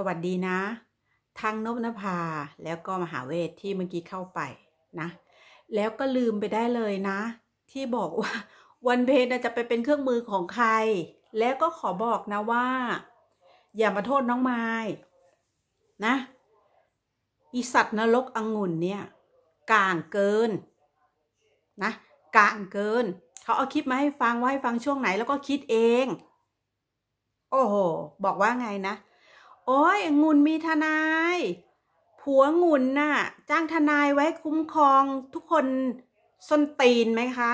สวัสดีนะทั้งนบนภา แล้วก็มหาเวทที่เมื่อกี้เข้าไปนะ แล้วก็ลืมไปได้เลยนะ ที่บอกว่า วันเพนจะ ไป เป็นเครื่องมือของใคร แล้วก็ขอบอกนะว่า อย่า มา โทษน้องไม้ นะ อี สัตว์นรกองุ่นเนี่ยกางเกิน นะกางเกิน เขาเอาคลิปมา ให้ ฟังว่าให้ฟังช่วงไหนแล้วก็คิดเอง โอ้โหบอกว่าไงนะโอ้ยงุนมีทนาย ผัวงุนน่ะจ้างทนายไว้คุ้มครองทุกคนส้นตีนไหมคะ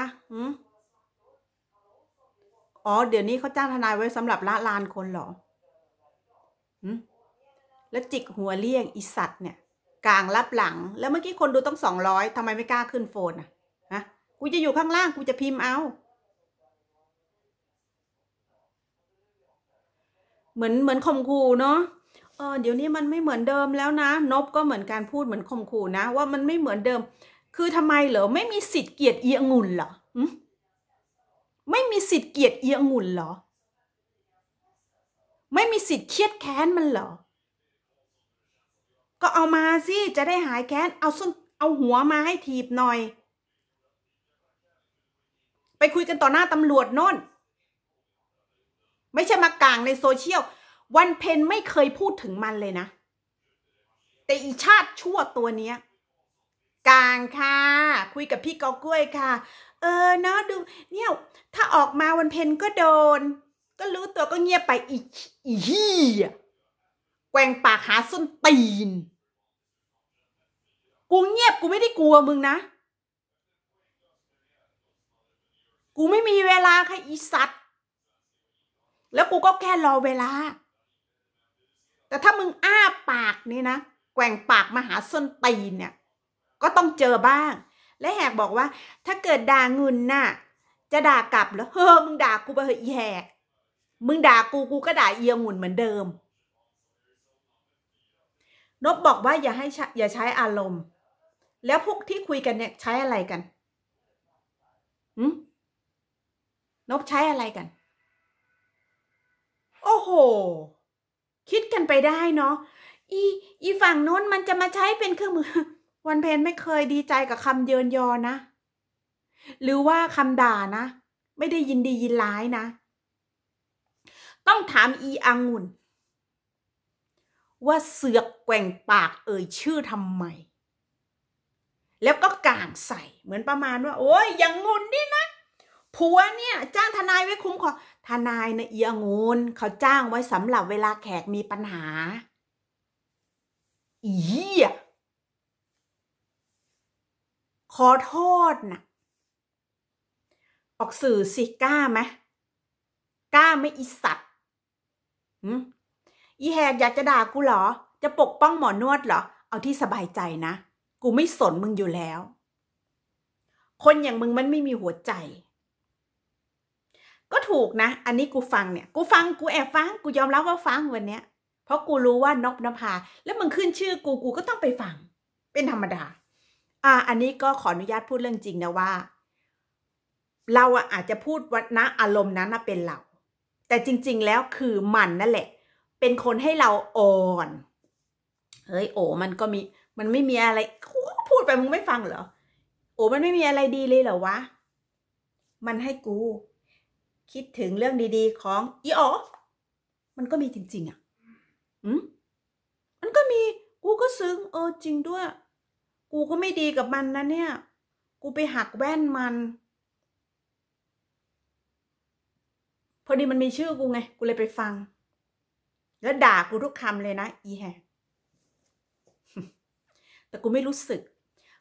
อ๋อ เดี๋ยวนี้เขาจ้างทนายไว้สำหรับละลานคนหรอ แล้วจิกหัวเรียงอีสัตว์เนี่ย กลางรับหลัง แล้วเมื่อกี้คนดูต้องสองร้อยทำไมไม่กล้าขึ้นโฟนอ่ะ ฮะ กูจะอยู่ข้างล่างกูจะพิมพ์เอา เหมือนเหมือนข่มขู่เนาะเออเดี๋ยวนี้มันไม่เหมือนเดิมแล้วนะนบก็เหมือนการพูดเหมือนข่มขู่นะ ว่ามันไม่เหมือนเดิม คือทำไมเหรอ ไม่มีสิทธิ์เกียรติเอียงุ่นเหรอไม่มีสิทธิ์เกียรติเอียงุ่นเหรอไม่มีสิทธิ์เครียดแค้นมันเหรอ ก็เอามาสิจะได้หายแค้น เอาส้นเอาหัวมาให้ถีบหน่อย ไปคุยกันต่อหน้าตำรวจโน่นไม่ใช่มากลางในโซเชียลวันเพนไม่เคยพูดถึงมันเลยนะแต่อีชาติชั่วตัวเนี้ยกลางค่ะ คุยกับพี่กอกล้วยค่ะ เออ เนาะดู เนี่ยถ้าออกมาวันเพนก็โดน ก็รู้ตัวก็เงียบไปอีอีฮี่แกว่งปากหาส้นตีน กูเงียบกูไม่ได้กลัวมึงนะ กูไม่มีเวลาค่ะอีสัตว์แล้วกูก็แค่รอเวลาแต่ถ้ามึงอ้าปากนี่นะแกว่งปากมาหาส้นตีนเนี่ย ก็ต้องเจอบ้าง และแหกบอกว่า ถ้าเกิดด่าเงินน่ะ จะด่ากลับแล้วเฮ้อมึงด่ากูไปเหอะแหก มึงด่ากูกูก็ด่าเอียงหุ่นเหมือนเดิม นบบอกว่าอย่าให้ อย่าใช้อารมณ์ แล้วพวกที่คุยกันเนี่ย ใช้อะไรกันหืมนบใช้อะไรกัน โอ้โหคิดกันไปได้เนาะ อี อีฝั่งนู้นมันจะมาใช้เป็นเครื่องมือ วันเพนไม่เคยดีใจกับคำเยินยอนะ หรือว่าคำด่านะ ไม่ได้ยินดียินร้ายนะ ต้องถามอีอังุนว่าเสือกแกว่งปากเอ่ยชื่อทำไม แล้วก็กางใส่ เหมือนประมาณว่า โอ้ยอย่างงุนนี่นะผัวเนี่ย จ้างทนายไว้คุ้มครองทนายเนี่ยเอียงูนเขาจ้างไว้สำหรับเวลาแขกมีปัญหา อีขอโทษนะ ออกสื่อสิกล้าไหมกล้าไม่อีสัตว์อีแหกอยากจะด่ากูเหรอ จะปกป้องหมอนวดเหรอ เอาที่สบายใจนะ กูไม่สนมึงอยู่แล้ว คนอย่างมึงมันไม่มีหัวใจก็ถูกนะ อันนี้กูฟังเนี่ย กูฟัง กูแอบฟัง กูยอมรับว่าฟังวันเนี้ยเพราะกูรู้ว่านกนภาแล้วมึงขึ้นชื่อกูกูก็ต้องไปฟัง เป็นธรรมดา อ่า อันนี้ก็ขออนุญาตพูดเรื่องจริงนะว่า เราอาจจะพูดวันนะอารมณ์นั้นเป็นเรา แต่จริง ๆแล้วคือมันนั่นแหละ เป็นคนให้เราอ่อน เฮ้ยโอ้มันก็มี มันไม่มีอะไร พูดไปมึงไม่ฟังเหรอโอ้มันไม่มีอะไรดีเลยเหรอวะ มันให้กูคิดถึงเรื่องดี ๆของอีอ๋อมันก็มีจริงๆอ่ะอืมมันก็มี กูก็ซึ้งเออจริงด้วย กูก็ไม่ดีกับมันนะเนี่ย กูไปหักแว่นมัน พอดีมันมีชื่อกูไง กูเลยไปฟัง แล้วด่ากูทุกคำเลยนะอีแฮแต่กูไม่รู้สึก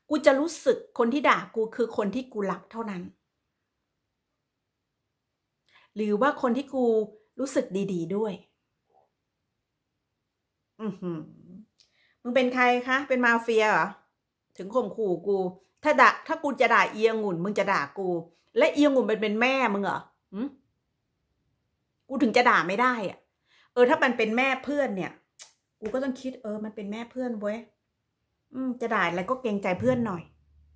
กูจะรู้สึกคนที่ด่ากูคือคนที่กูหลักเท่านั้นหรือว่าคนที่กูรู้สึกดี ๆ ด้วย อือหือมึงเป็นใครคะ เป็นมาเฟียเหรอ ถึงข่มขู่กู ถ้าด่าถ้ากูจะด่าเอียงุ่น มึงจะด่ากู และเอียงุ่นเป็นเป็นแม่มึงเหรอกูถึงจะด่าไม่ได้อะเออถ้ามันเป็นแม่เพื่อนเนี่ย กูก็ต้องคิด เออ มันเป็นแม่เพื่อนเว้ยจะด่าอะไรก็เกรงใจเพื่อนหน่อย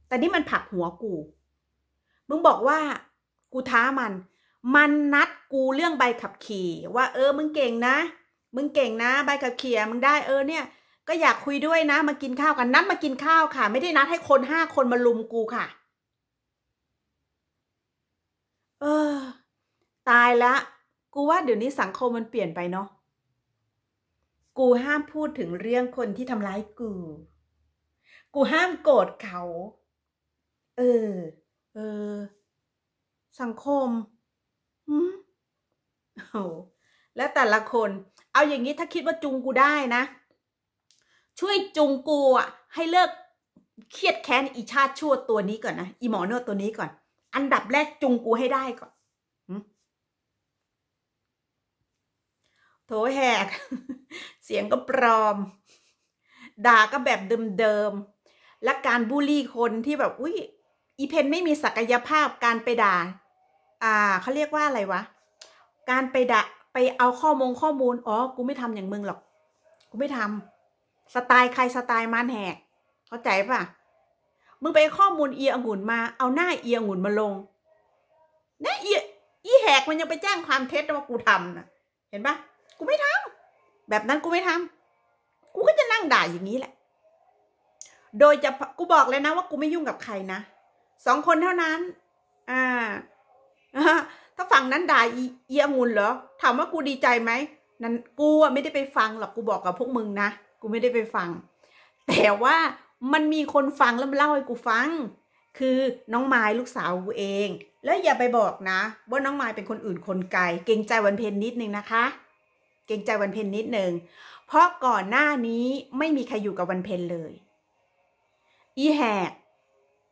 แต่นี่มันผักหัวกู มึงบอกว่า กูท้ามันมันนัด กูเรื่องใบขับขี่ ว่าเออมึงเก่งนะ มึงเก่งนะ ใบขับขี่มึงได้เออเนี่ย ก็อยากคุยด้วยนะ มากินข้าวกันนัดมากินข้าวค่ะ ไม่ได้นัดให้คนห้าคนมาลุมกูค่ะ เออ ตายละ กูว่าเดี๋ยวนี้สังคมมันเปลี่ยนไปเนาะกูห้ามพูดถึงเรื่องคนที่ทำร้ายกู กูห้ามโกรธเขา เออ เออ สังคมโอ้แล้วแต่ละคนเอาอย่างนี้ถ้าคิดว่าจุงกูได้นะ ช่วยจุงกูอ่ะให้เลิกเครียดแค้นอีชาติชั่วตัวนี้ก่อนนะ อีหมอเน้อตัวนี้ก่อน อันดับแรกจุงกูให้ได้ก่อนโถแหกเสียงก็ปลอม ด่าก็แบบเดิมๆและการบูลลี่คนที่แบบ อุ้ยอีเพนไม่มีศักยภาพการไปด่าอ่า เขาเรียกว่าอะไรวะ การไปดะไปเอาข้อมงข้อมูลอ๋อ กูไม่ทำอย่างมึงหรอก กูไม่ทำ สไตล์ใครสไตล์มันแหก เข้าใจปะมึงไปข้อมูลเอียอหุ่นมา เอาหน้าเอียอหุ่นมาลง นะเอียอีแหกมันยังไปแจ้งความเท็จว่ากูทำนะเห็นปะกูไม่ทำ แบบนั้นกูไม่ทำ กูก็จะนั่งด่าอย่างนี้แหละ โดยจะกูบอกเลยนะ ว่ากูไม่ยุ่งกับใครนะสองคนเท่านั้น อ่าถ้าฝั่งนั้นด่าเอียงุนเหรอ ถามว่ากูดีใจไหมนั้นกูไม่ได้ไปฟังหรอกกูบอกกับพวกมึงนะกูไม่ได้ไปฟัง แต่ว่ามันมีคนฟังแล้วเล่าให้กูฟัง คือน้องไม้ลูกสาวกูเอง แล้วอย่าไปบอกนะ ว่าน้องไม้เป็นคนอื่นคนไกล เก่งใจวันเพ็ญนิดนึงนะคะ เก่งใจวันเพ็ญนิดนึงเพราะก่อนหน้านี้ไม่มีใครอยู่กับวันเพ็ญเลย อีแหก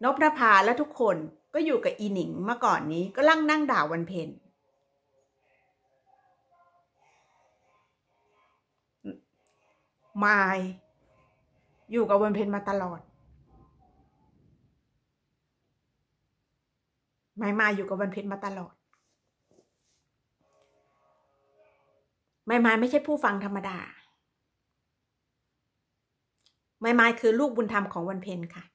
นพนภาและทุกคนก็อยู่กับอีหนิงเมื่อก่อนนี้ก็ลั่งนั่งด่าวันเพนมายอยู่กับวันเพนมาตลอดมายมาอยู่กับวันเพนมาตลอดมายมาไม่ใช่ผู้ฟังธรรมดามายมาคือลูกบุญธรรมของวันเพนค่ะ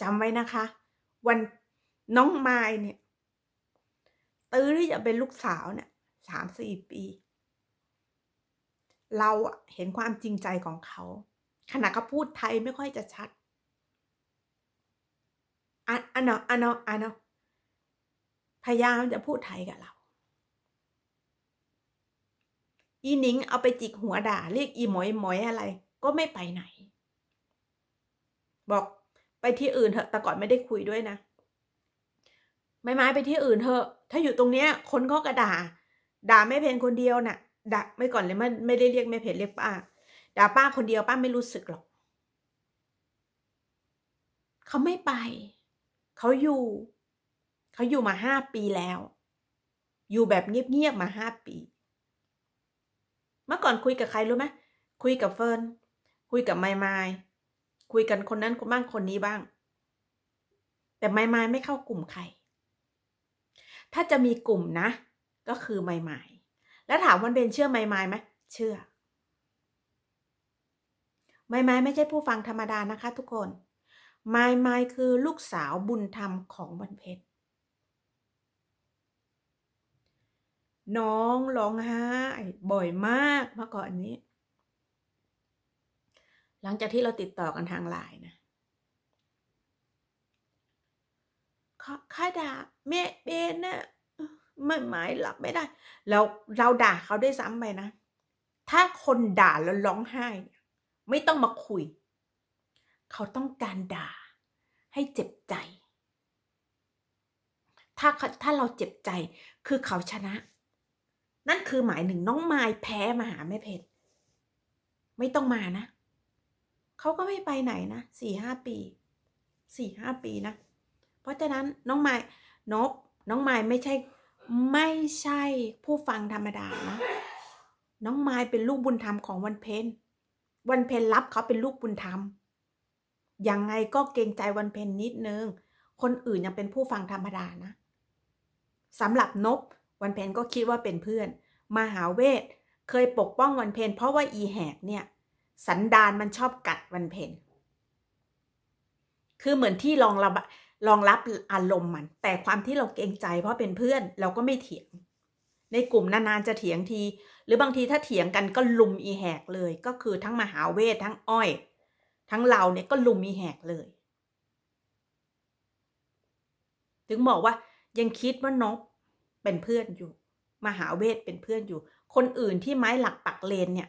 จำไว้นะคะ วันน้องไม้เนี่ย ตื้อที่จะเป็นลูกสาวเนี่ยสามสี่ปี เราเห็นความจริงใจของเขา ขณะเขาพูดไทยไม่ค่อยจะชัดอันอนเนาะอันเนาะอันเนาะพยายามจะพูดไทยกับเรา อีนิงเอาไปจิกหัวด่า เรียกอีหมอยหมอยอะไร ก็ไม่ไปไหน บอกไปที่อื่นเถอะ แต่ก่อนไม่ได้คุยด้วยนะ ไม่ไม้ไปที่อื่นเถอะ ถ้าอยู่ตรงเนี้ย คนก็กระดาด่าไม่เพนคนเดียวนะ่ะด่าไม่ก่อนเลยไม่ไม่ได้เรียกไม่เพนเรียกป้าด่าป้าคนเดียวป้าไม่รู้สึกหรอก เขาไม่ไป เขาอยู่ เขาอยู่มาห้าปีแล้ว อยู่แบบเงียบเงียบมาห้าปี เมื่อก่อนคุยกับใครรู้ไหมคุยกับเฟิร์น คุยกับไมไมคุยกันคนนั้นบ้างคนนี้บ้าง แต่ไม่ไม่ไม่เข้ากลุ่มใคร ถ้าจะมีกลุ่มนะก็คือ ไม่ไม่แล้วถามวันเบนเชื่อไม่ไม่ไหมเชื่อไม่ไม่ไม่ใช่ผู้ฟังธรรมดานะคะ ทุกคน ไม่ไม่คือลูกสาวบุญธรรมของวันเพชรน้องร้องไห้บ่อยมากเมื่อก่อนนี้หลังจากที่เราติดต่อกันทางไลน์นะข้าด่าเมเบนนะไม่หมายหลับไม่ได้ แล้วเราด่าเขาด้วยซ้ำไปนะ ถ้าคนด่าแล้วร้องไห้ ไม่ต้องมาคุย เขาต้องการด่า ให้เจ็บใจ ถ้าถ้าเราเจ็บใจคือเขาชนะ นั่นคือหมายหนึ่งน้องไมยแพ้มาหาแม่เพชรไม่ต้องมานะเขาก็ไม่ไปไหนนะสี่ห้าปีสี่ห้าปีนะเพราะฉะนั้นน้องไม้นบน้องไม้ไม่ใช่ ไม่ใช่ผู้ฟังธรรมดานะ น้องไม้เป็นลูกบุญธรรมของวันเพนวันเพนรับเขาเป็นลูกบุญธรรมยังไงก็เกรงใจวันเพนนิดนึงคนอื่นยังเป็นผู้ฟังธรรมดานะสำหรับนบวันเพนก็คิดว่าเป็นเพื่อนมหาเวทเคยปกป้องวันเพน เพราะว่าอีแหกเนี่ยสันดานมันชอบกัดวันเพ็ญคือเหมือนที่รองรับรองรับอารมณ์มัน แต่ความที่เราเกรงใจ เพราะเป็นเพื่อนเราก็ไม่เถียง ในกลุ่มนานๆจะเถียงที หรือบางทีถ้าเถียงกันก็ลุมอีแหกเลย ก็คือทั้งมหาเวททั้งอ้อย ทั้งเราเนี่ยก็ลุมอีแหกเลย ถึงบอกว่ายังคิดว่านกเป็นเพื่อนอยู่ มหาเวทเป็นเพื่อนอยู่ คนอื่นที่ไม้หลักปักเลนเนี่ย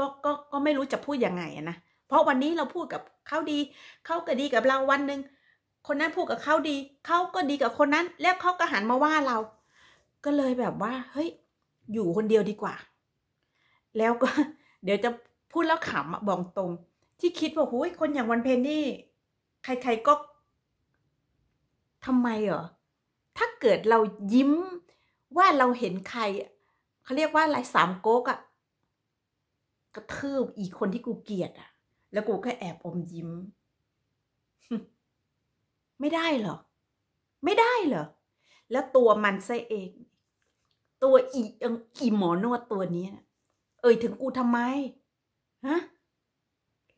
ก็ ก็ ก็ไม่รู้จะพูดยังไงนะ เพราะวันนี้เราพูดกับเขาดี เขาก็ดีกับเราวันหนึ่งคนนั้นพูดกับเขาดี เขาก็ดีกับคนนั้น แล้วเขาก็หันมาว่าเรา ก็เลยแบบว่า เฮ้ย อยู่คนเดียวดีกว่า แล้วก็ เดี๋ยวจะพูดแล้วขำบอกตรง ที่คิดว่าหุ้ย คนอย่างวันเพนนี่ ใครๆ ก็ทำไมเหรอ ถ้าเกิดเรายิ้ม ว่าเราเห็นใครเขาเรียกว่าอะไรสามโก๊กอะกระทืบอีกคนที่กูเกลียดอะแล้วกูก็แอบอมยิ้ม ไม่ได้เหรอ ไม่ได้เหรอแล้วตัวมันซะเอง ตัวอีอีหมอนวดตัวนี้นะเอ่ยถึงกูทำไมฮะ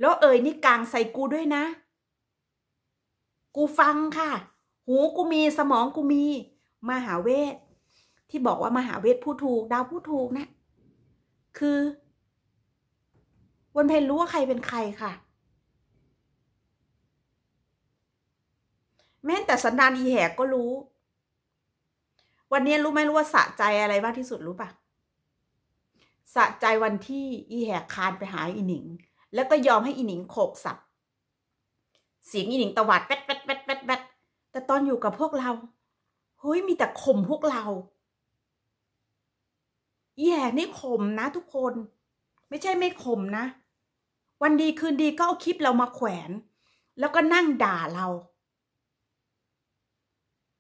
แล้วเอ่ยนี่กลางใส่กูด้วยนะ กูฟังค่ะหูกูมีสมองกูมี มหาเวทที่บอกว่ามหาเวทผู้ถูกดาวผู้ถูกนะคือวันเพนรู้ว่าใครเป็นใครค่ะ แม้แต่สันดานอีแหกก็รู้ วันนี้รู้ไหมรู้ว่าสะใจอะไรมากที่สุดรู้ปะสะใจวันที่ อีแหกคานไปหาอีหนิง แล้วก็ยอมให้อีหนิงโขกสับเสียงอีหนิงตวัดแแดแป๊ดแป๊ดแป๊ดแต่ตอนอยู่กับพวกเราเฮ้ยมีแต่ข่มพวกเราอีแหกนี่ข่มนะ ทุกคน ไม่ใช่ไม่ข่มนะวันดีคืนดีก็เอาคลิปเรามาแขวน แล้วก็นั่งด่าเรา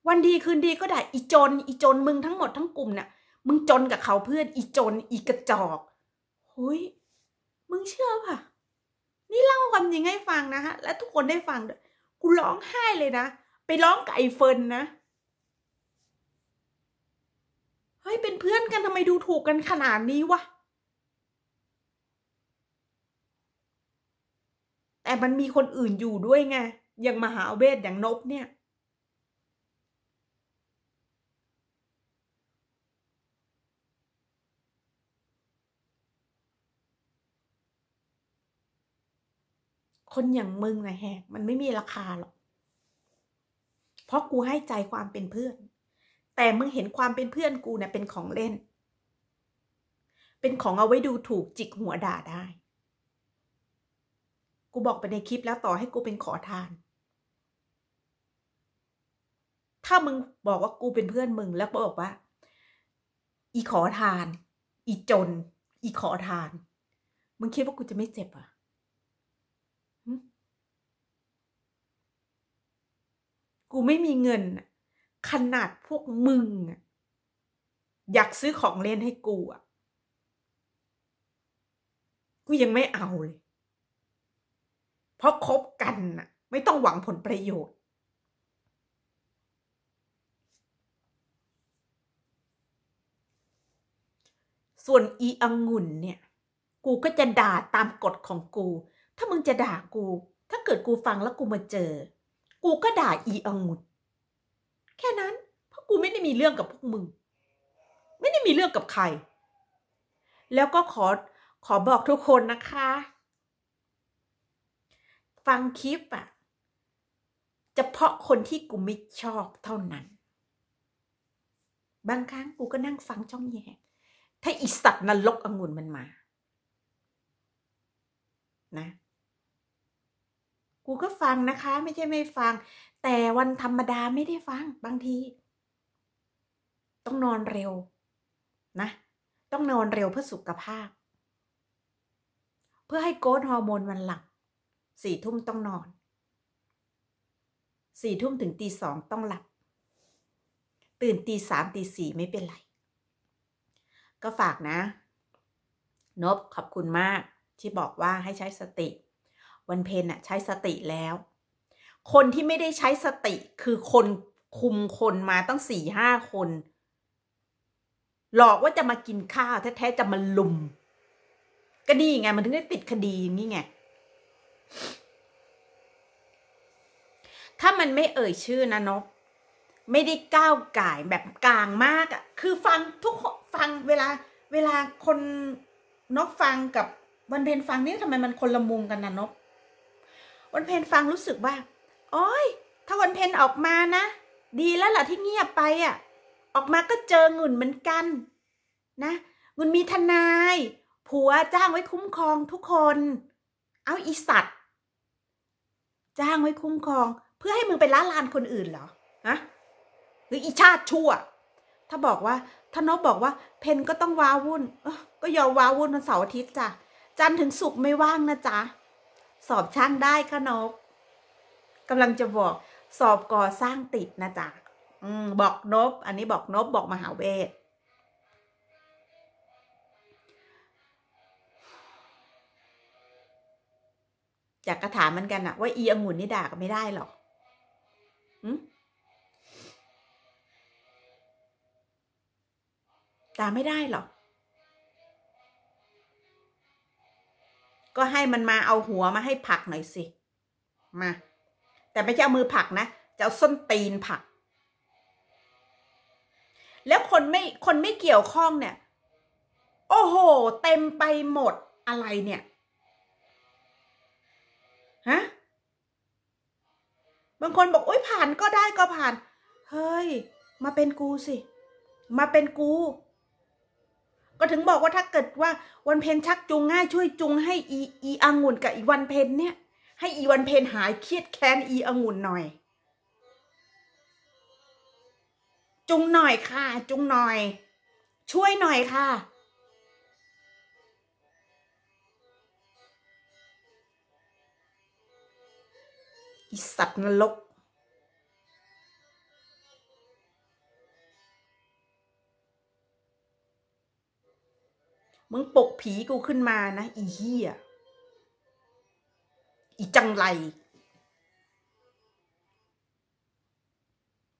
วันดีคืนดีก็ด่าอีจน อีจนมึงทั้งหมดทั้งกลุ่มเนี่ยมึงจนกับเขาเพื่อนอีจนอีกระจอกเฮ้ย มึงเชื่อป่ะ นี่เล่าความจริงให้ฟังนะฮะและทุกคนได้ฟังด้วยกูร้องไห้เลยนะไปร้องกับไอ้เฟิร์นนะเฮ้ยเป็นเพื่อนกันทำไมดูถูกกันขนาดนี้วะแต่มันมีคนอื่นอยู่ด้วยไง อย่างมหาเวทอย่างนบเนี่ย คนอย่างมึงนะแฮมันไม่มีราคาหรอก เพราะกูให้ใจความเป็นเพื่อน แต่มึงเห็นความเป็นเพื่อนกูเนะ่ยเป็นของเล่น เป็นของเอาไว้ดูถูกจิกหัวด่าได้กูบอกไปในคลิปแล้วต่อให้กูเป็นขอทาน ถ้ามึงบอกว่ากูเป็นเพื่อนมึง แล้วบอกว่า อีขอทาน อีจน อีขอทาน มึงคิดว่ากูจะไม่เจ็บอ่ะกูไม่มีเงินขนาดพวกมึงอยากซื้อของเล่นให้กูอ่ะ กูยังไม่เอาเลยเพราะคบกันน่ะ ไม่ต้องหวังผลประโยชน์ ส่วนอีอังุ่นเนี่ย กูก็จะด่าตามกฎของกู ถ้ามึงจะด่ากูถ้าเกิดกูฟังแล้วกูมาเจอ กูก็ด่าอีอังุ่นแค่นั้นเพราะกูไม่ได้มีเรื่องกับพวกมึง ไม่ได้มีเรื่องกับใคร แล้วก็ขอขอบอกทุกคนนะคะฟังคลิปอะจะเพาะคนที่กูไม่ชอบเท่านั้น บางครั้งกูก็นั่งฟังช่องแยกถ้าอีสัตว์นรกองุ่นมันมานะ กูก็ฟังนะคะ ไม่ใช่ไม่ฟัง แต่วันธรรมดาไม่ได้ฟังบางที ต้องนอนเร็วนะ ต้องนอนเร็วเพื่อสุขภาพ เพื่อให้โกรทฮอร์โมนมันหลับสี่ทุ่มต้องนอน สี่ทุ่มถึงตีสองต้องหลับ ตื่นตีสามตีสี่ไม่เป็นไร ก็ฝากนะ นบขอบคุณมาก ที่บอกว่าให้ใช้สติ วันเพนอะใช้สติแล้ว คนที่ไม่ได้ใช้สติคือคนคุมคนมาตั้งสี่ห้าคน หลอกว่าจะมา กินข้าวแท้ ๆ จะมา ลุม ก็ดีไง มันถึงได้ติดคดีนี่ไงถ้ามันไม่เอ่ยชื่อนะนกไม่ได้ก้าวไก่แบบกลางมากอะ่ะ คือฟังทุกฟังเวลาเวลาคนนกฟังกับวันเพนฟังนี่ทำไมมันคนละมุมกันนะนกวันเพนฟังรู้สึกว่าโอ้ยถ้าวันเพนออกมานะดีแล้วล่ะที่เงียบไปอะ่ะ ออกมาก็เจองุ่นเหมือนกัน นะงุ่นมีทนาย ผัวจ้างไว้คุ้มครอง ทุกคน เอาอีสัตว์จ้างไว้คุ้มครอง เพื่อให้มึงไปล้าลานคนอื่นเหรอฮะหรืออีชาติชั่ว ถ้าบอกว่า ถ้านพบอกว่า เพนก็ต้องว้าวุ่น ก็ยอมว้าวุ่นวันเสาร์อาทิตย์จ้ะ จันถึงศุกร์ไม่ว่างนะจ๊ะ สอบช่างได้ค่ะนกกำลังจะบอก สอบก่อสร้างติดนะจ๊ะ อืม บอกนบ อันนี้บอกนบบอกมหาเวทจากกระถามันกันอะว่า อีองุ่นนี่ด่าก็ไม่ได้หรอกด่าไม่ได้หรอก ก็ให้มันมาเอาหัวมาให้ผักหน่อยสิ มา แต่ไม่ใช่เอามือผักนะ จะเอาส้นตีนผัก แล้วคนไม่คนไม่เกี่ยวข้องเนี่ย โอ้โห เต็มไปหมดอะไรเนี่ยฮะบางคนบอกอุ้ยผ่านก็ได้ก็ผ่าน เฮ้ย มาเป็นกูสิ มาเป็นกู ก็ถึงบอกว่าถ้าเกิดว่าวันเพนชักจูงง่ายช่วยจูงให้อีอีอังุ่น กับอีวันเพนเนี่ย ให้อีวันเพนหายเครียดแค้นอีอังุ่นหน่อย จุงหน่อยค่ะ จุงหน่อย ช่วยหน่อยค่ะอีสัตว์นรก มึงปกผีกูขึ้นมานะอีเหี้ยอีจังไร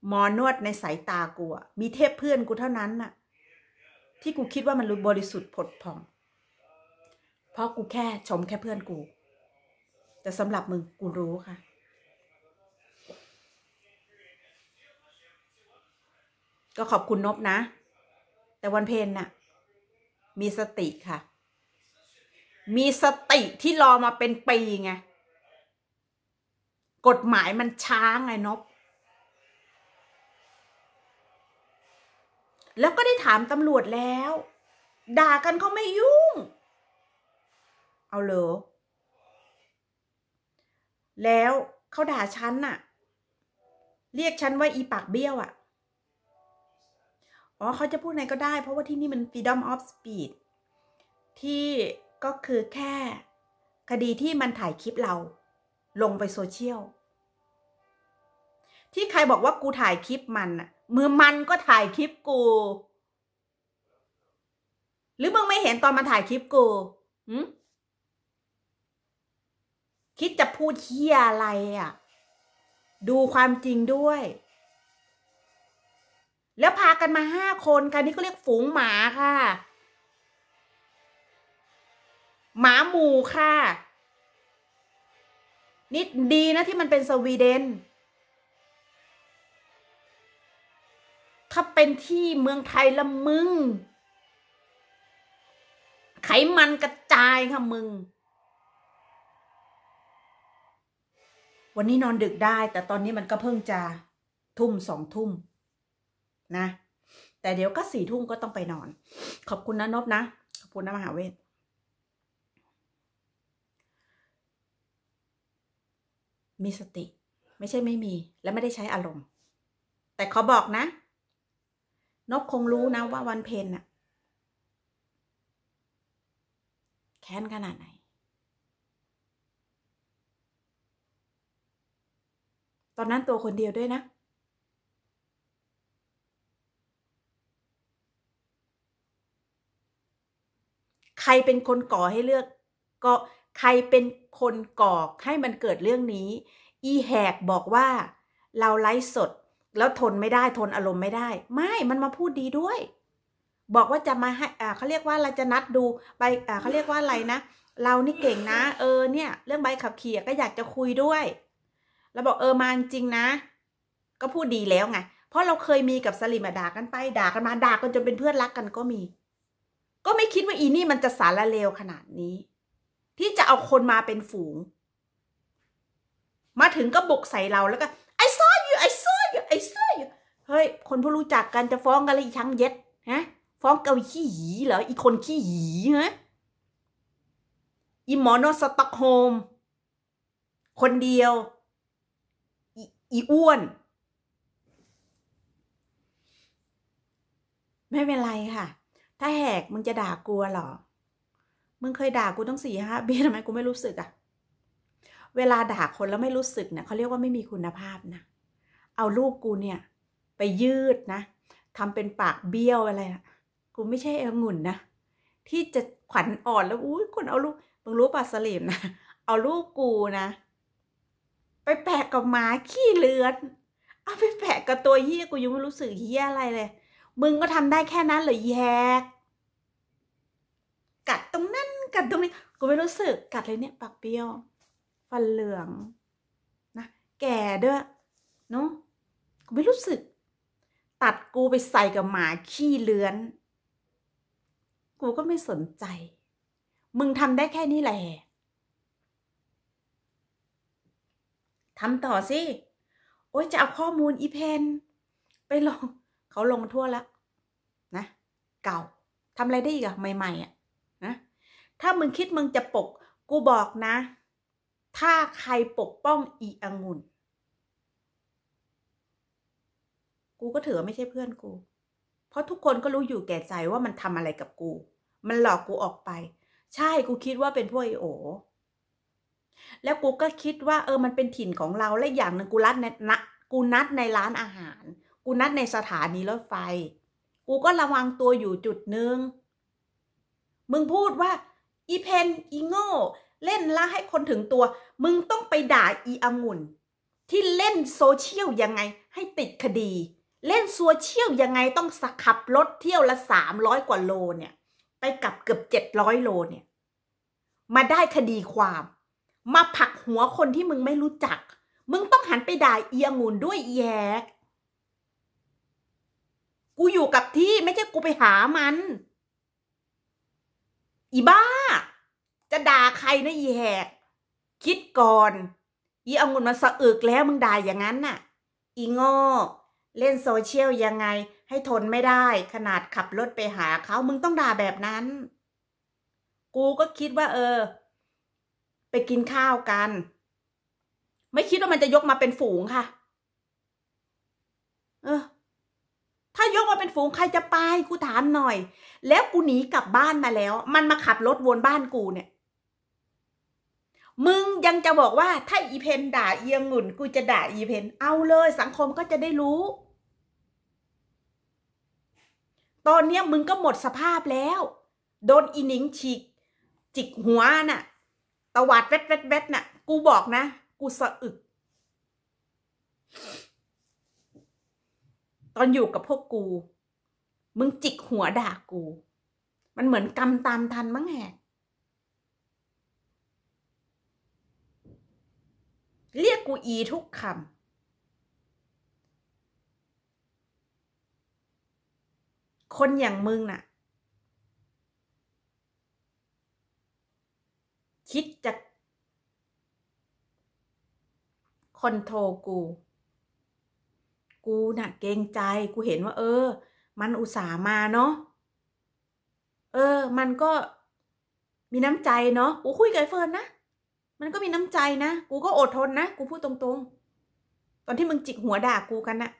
หมอนวดในสายตากูอะมีเทพเพื่อนกูเท่านั้นน่ะ ที่กูคิดว่ามันรุบริสุทธิ์ผดผ่อง เพราะกูแค่ชมแค่เพื่อนกู แต่สำหรับมึงกูรู้ค่ะก็ขอบคุณนบนะ แต่วันเพนน่ะ มีสติค่ะ มีสติที่รอมาเป็นปีไงกฎหมายมันช้าไงนบแล้วก็ได้ถามตำรวจแล้ว ด่ากันเขาไม่ยุ่ง เอาเหรอ แล้วเขาด่าฉันน่ะ เรียกฉันว่าอีปากเบี้ยวอะ่ะอ๋อเขาจะพูดไหไก็ได้ เพราะว่าที่นี่มัน freedom of speech ที่ก็คือแค่ คดีที่มันถ่ายคลิปเรา ลงไปโซเชียลที่ใครบอกว่ากูถ่ายคลิปมันมือมันก็ถ่ายคลิปกู หรือมึงไม่เห็นตอนมันถ่ายคลิปกูคิดจะพูดเฮียอะไร อ่ะ ดูความจริงด้วยแล้วพากันมาห้าคน ค่ะ นี่ก็เรียกฝูงหมาค่ะ หมาหมู่ค่ะนี่ดีนะที่มันเป็นสวีเดนถ้าเป็นที่เมืองไทยละมึง ไขมันกระจายค่ะมึง วันนี้นอนดึกได้ แต่ตอนนี้มันก็เพิ่งจะทุ่มสองทุ่มนะ แต่เดี๋ยวก็สี่ทุ่มก็ต้องไปนอน ขอบคุณนะนบนะ ขอบคุณนะ มหาเวทมีสติไม่ใช่ไม่มี และไม่ได้ใช้อารมณ์ แต่ขอบอกนะ นบคงรู้นะว่าวันเพนน่ะ แค้นขนาดไหน ตอนนั้นตัวคนเดียวด้วยนะใครเป็นคนก่อให้เลือกก็ใครเป็นคนก่อให้มันเกิดเรื่องนี้ อีแหกบอกว่าเราไลฟ์สด แล้วทนไม่ได้ทนอารมณ์ไม่ได้ไม่ มันมาพูดดีด้วย บอกว่าจะมาให้เขาเรียกว่าเราจะนัดดูไปเขาเรียกว่าอะไรนะเรานี่เก่งนะเออเนี่ย เรื่องใบขับขี่ก็อยากจะคุยด้วยเราบอกเออมาจริงนะ ก็พูดดีแล้วไงเพราะเราเคยมีกับสลิมด่ากันไป ด่ากันมาด่ากันจนเป็นเพื่อนรักกันก็มีก็ไม่คิดว่าอีนี่มันจะสารละเลวขนาดนี้ ที่จะเอาคนมาเป็นฝูง มาถึงก็บุกใส่เราแล้วก็ I saw you I saw you I saw you เฮ้ย คนผู้รู้จักกันจะฟ้องกันเลยอีช้างเย็ด ฮะ ฟ้องเกาขี้หีเหรออีคนขี้หีฮะอีหมอนสต็อกโฮมคนเดียว อีอ้วน ไม่เป็นไรค่ะถ้าแหกมึงจะด่ากลัวหรอ มึงเคยด่ากูตั้งสี่ห้าปีทำไมกูไม่รู้สึกอะเวลาด่าคนแล้วไม่รู้สึกเนี่ยเขาเรียกว่าไม่มีคุณภาพนะ เอารูปกูเนี่ย ไปยืดนะทำเป็นปากเบี้ยวอะไรนะกูไม่ใช่เองุ่นนะ ที่จะขวัญอ่อนแล้วอุ้ยคนเอารูปมึงรู้ปะสลีมนะ เอารูปกูนะไปแปะกับหมาขี้เลือน เอาไปแปะกับตัวเฮียกูยังไม่รู้สึกเฮียอะไรเลย มึงก็ทำได้แค่นั้นเหรอแยกกัดตรงนั้นกัดตรงนี้ กูไม่รู้สึกกัดเลยเนี่ยปากเปรี้ยว ฟันเหลือง นะแก่ด้วยเนาะกูไม่รู้สึก ตัดกูไปใส่กับหมาขี้เลื้อน กูก็ไม่สนใจ มึงทำได้แค่นี้แหละทำต่อสิ โอ้ยจะเอาข้อมูลอีเพน ไปลงเขาลงทั่วแล้วนะ เก่าทำอะไรได้อีกอะใหม่ๆอะถ้ามึงคิดมึงจะปก กูบอกนะ ถ้าใครปกป้องอีอังุน กูก็ถือไม่ใช่เพื่อนกู เพราะทุกคนก็รู้อยู่แก่ใจว่ามันทำอะไรกับกู มันหลอกกูออกไป ใช่ กูคิดว่าเป็นพวกไอโอ แล้วกูก็คิดว่า เออ มันเป็นถิ่นของเรา และอย่างหนึ่งกูนัดในนะกูนัดในร้านอาหาร กูนัดในสถานีรถไฟ กูก็ระวังตัวอยู่จุดหนึ่งมึงพูดว่าอีเพนอีโง่เล่น ล่าให้คนถึงตัว มึงต้องไปด่าอีองุ่นที่เล่นโซเชียลยังไง ให้ติดคดี เล่นโซเชียลยังไงต้องสขับรถเที่ยวละสามร้อยกว่าโลเนี่ย ไปกลับเกือบเจ็ดร้อยโลเนี่ยมาได้คดีความ มาผักหัวคนที่มึงไม่รู้จัก มึงต้องหันไปด่าเอียงูนด้วยแยก กูอยู่กับที่ไม่ใช่กูไปหามันอีบ้า จะด่าใครนะอีแหก คิดก่อน อีเอางุนมาสะอึกแล้วมึงด่าอย่างนั้นน่ะ อีโง่เล่น โซเชียลยังไง ให้ทนไม่ได้ ขนาดขับรถไปหา เขา มึงต้องด่าแบบนั้น กูก็คิดว่า เออ ไปกินข้าวกัน ไม่คิดว่ามันจะยกมาเป็นฝูงค่ะ เออถ้ายกมาเป็นฝูงใครจะไปกูถามหน่อย แล้วกูหนีกลับบ้านมาแล้ว มันมาขับรถวนบ้านกูเนี่ย มึงยังจะบอกว่า ถ้าอีเพนด่าเอียงหงุ่นกูจะด่าอีเพนเอาเลยสังคมก็จะได้รู้ ตอนเนี้ยมึงก็หมดสภาพแล้ว โดนอีนิงฉีกจิกหัวน่ะ ตวาดแวดแวดแวดน่ะ กูบอกนะ กูสะอึกตอนอยู่กับพวกกู มึงจิกหัวด่ากู มันเหมือนกรรมตามทันมั้งแหเรียกกูอีทุกคำ คนอย่างมึงน่ะ คิดจะคอนโทรกูกูน่ะเกรงใจกูเห็นว่า เออ มันอุตส่าห์มาเนาะเออ มันก็ มีน้ำใจเนาะกูคุยกับเฟิร์นนะ มันก็มีน้ำใจ นะ กูก็อดทนนะกูพูดตรงๆ ตอนที่มึงจิกหัวด่ากูกันนะ่ะ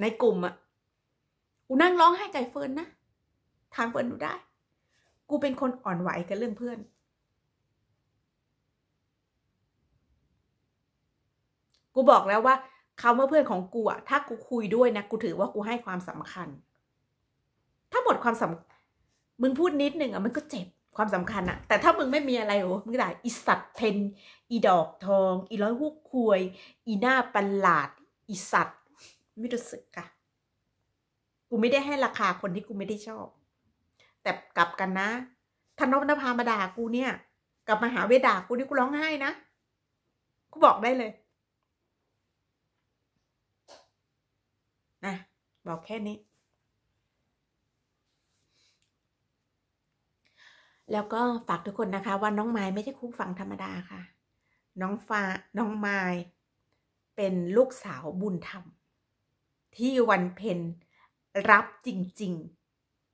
ในกลุ่มอะกูนั่งร้องไห้ไก่เฟิร์นนะ ทางเฟิร์นดูได้ กูเป็นคนอ่อนไหวกับเรื่องเพื่อน กูบอกแล้วว่าคาว่าเพื่อนของกูอะถ้ากูคุยด้วยนะกูถือว่ากูให้ความสำคัญถ้าหมดความสำมึงพูดนิดหนึ่งอะมันก็เจ็บความสำคัญอะแต่ถ้ามึงไม่มีอะไรโอ้มึงด่าอีสัตว์เพนอีดอกทอง อีร้อยหุกควยอีหน้าประหลาดอีสัตว์ไม่รู้สึกอะกูไม่ได้ให้ราคาคนที่กูไม่ได้ชอบ แต่กลับกันนะทนพนภามาด่ากูเนี่ยกลับมาหาเวด่ากูนี่กูร้องไห้นะกูบอกได้เลยบอกแค่นี้ แล้วก็ฝากทุกคนนะคะ ว่าน้องไม้ไม่ใช่ คุกฝังธรรมดาค่ะ น้องฟ้าน้องไม้ เป็นลูกสาวบุญธรรม ที่วันเพ็ญรับจริง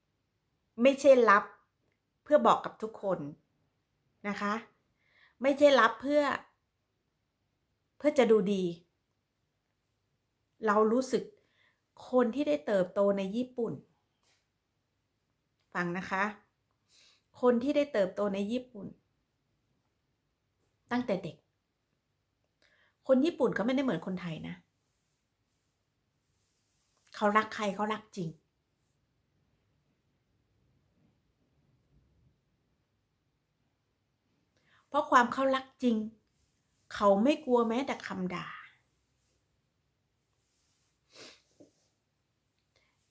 ๆ ไม่ใช่ รับเพื่อบอกกับทุกคนนะคะ ไม่ใช่ รับเพื่อเพื่อจะดูดี เรารู้สึกคนที่ได้เติบโตในญี่ปุ่น ฟังนะคะ คนที่ได้เติบโตในญี่ปุ่น ตั้งแต่เด็ก คนญี่ปุ่นเขาไม่ได้เหมือนคนไทยนะเขารักใครเขารักจริง เพราะความเขารักจริง เขาไม่กลัวแม้แต่คำด่า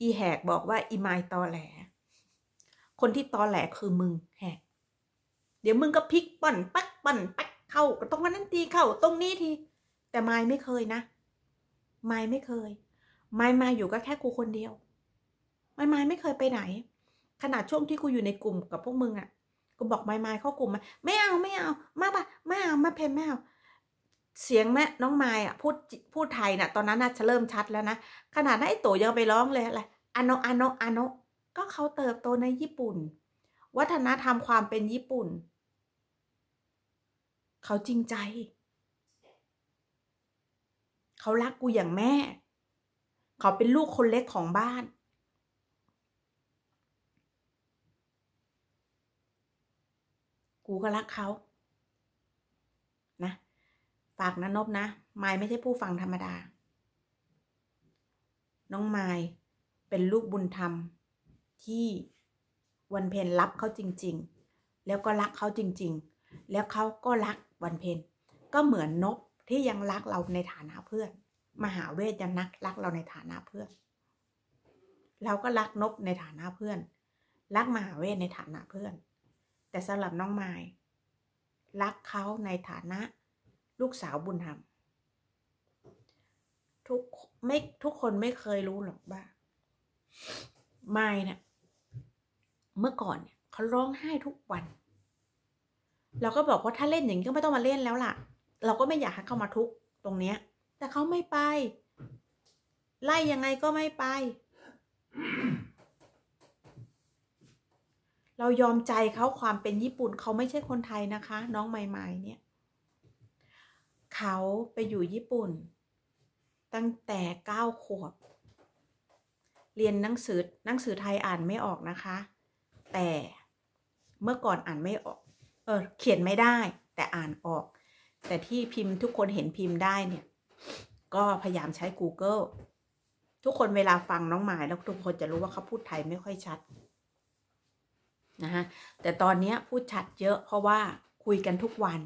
อีแหกบอกว่าอีไมตอแหล คนที่ตอแหลคือมึง แหก เดี๋ยวมึงก็พลิกปั่นปักปั่นปักเข้าตรงนั้นทีเข้าตรงนี้ที แต่ไมไม่เคยนะ ไมไม่เคย ไมมาอยู่ก็แค่กูคนเดียว ไมไมไม่เคยไปไหนขนาดช่วงที่กูอยู่ในกลุ่มกับพวกมึงอะ่ะกูบอกไมไมเข้ากลุ่มมา ไม่เอาไม่เอามาปะไม่เอามาเพนไม่เอาเสียงแม่น้องไม้อ่ะพูดพูดไทยนะ่ะ ตอนนั้นน่ะจะเริ่มชัดแล้วนะ ขนาดไอ้โตยังไปร้องเลยอะไรอันโนอันโนอันโนก็เขาเติบโตในญี่ปุ่น วัฒนธรรมความเป็นญี่ปุ่น เขาจริงใจ เขารักกูอย่างแม่ เขาเป็นลูกคนเล็กของบ้าน กูก็รักเขาากนะนบนะ ไมยไม่ใช่ผู้ฟังธรรมดา น้องไมยเป็นลูกบุญธรรมที่วันเพนรักเขาจริง ๆ แล้วก็รักเขาจริงๆ แล้วเขาก็ รักวันเพนก็เหมือนนบที่ยังรักเราในฐานะเพื่อน มหาเวทยังนักรักเราในฐานะเพื่อน เราก็ รักนบในฐานะเพื่อน รัก มหาเวท ในฐานะเพื่อน แต่สำหรับน้องไมยรักเขาในฐานะลูกสาวบุญธรรมทุก ไม่ ทุกคนไม่เคยรู้หรอกว่าไม่เนะ่ย เมื่อก่อนเนี่ยเขาร้องไห้ทุกวัน เราก็บอกว่าถ้าเล่นอย่างนี้ก็ไม่ต้องมาเล่นแล้วล่ะ เราก็ไม่อยากให้เขามาทุกตรงเนี้ย แต่เขาไม่ไป ไล่ยังไงก็ไม่ไป เรายอมใจเขาความเป็นญี่ปุ่นเขาไม่ใช่คนไทยนะคะ น้องใหม่ๆเนี่ยเขาไปอยู่ญี่ปุ่น ตั้งแต่เก้าขวบเรียนหนังสือหนังสือไทยอ่านไม่ออกนะคะ แต่เมื่อก่อนอ่านไม่ออก เออเขียนไม่ได้แต่อ่านออก แต่ที่พิมพ์ทุกคนเห็นพิมพ์ได้เนี่ย ก็พยายามใช้ Google ทุกคนเวลาฟังน้อง หมาย แล้วทุกคนจะรู้ว่าเขาพูดไทยไม่ค่อยชัด นะฮะ แต่ตอนนี้พูดชัดเยอะ เพราะว่าคุยกันทุกวัน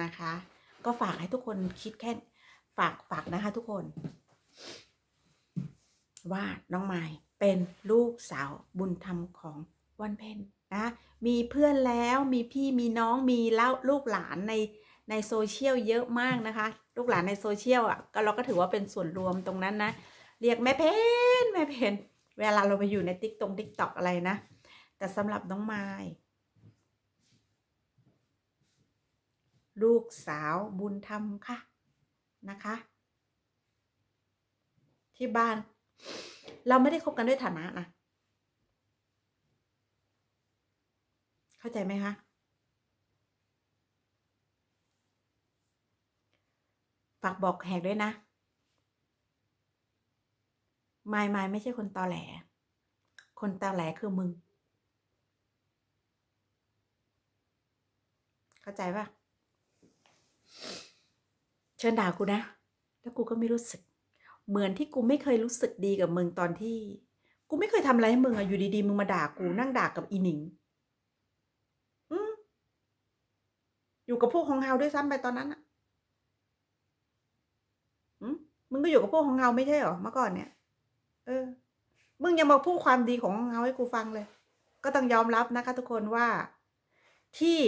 นะคะ ก็ฝากให้ทุกคนคิดแค่ฝากฝากนะคะ ทุกคน ว่าน้องไม์เป็นลูกสาวบุญธรรมของวันเพ็ญนะมีเพื่อนแล้วมีพี่มีน้องมีแล้วลูกหลานใน ในโซเชียลเยอะมากนะคะ ลูกหลานในโซเชียลอ่ะก็ เราก็ถือว่าเป็นส่วนรวมตรงนั้น นะ เรียกแม่เพนแม่เพนเวลาเราไปอยู่ในติ๊กตรงติ๊กตอกอะไรนะแต่สำหรับน้องไม์ลูกสาว บุญธรรม ค่ะนะคะ ที่บ้าน เราไม่ได้คบกันด้วยฐานะนะเข้าใจไหมคะฝากบอกแหกด้วยนะ ไม่ไม่ไม่ใช่คนตอแหล คนตอแหลคือมึง เข้าใจปะเชิญด่ากูนะ แล้วกูก็ไม่รู้สึก เหมือนที่กูไม่เคยรู้สึกดีกับมึงตอนที่กูไม่เคยทำอะไรให้มึงอะอยู่ดีๆมึงมาด่ากูนั่งด่ากับอีหนิงอืมอยู่กับพวกของเฮาด้วยซ้ำไปตอนนั้นอะอืมมึงก็อยู่กับพวกของเฮาไม่ใช่หรอเมื่อก่อนเนี่ย เออ มึงยังมาพูดความดีของเฮาให้กูฟังเลย ก็ต้องยอมรับนะคะทุกคนว่าที่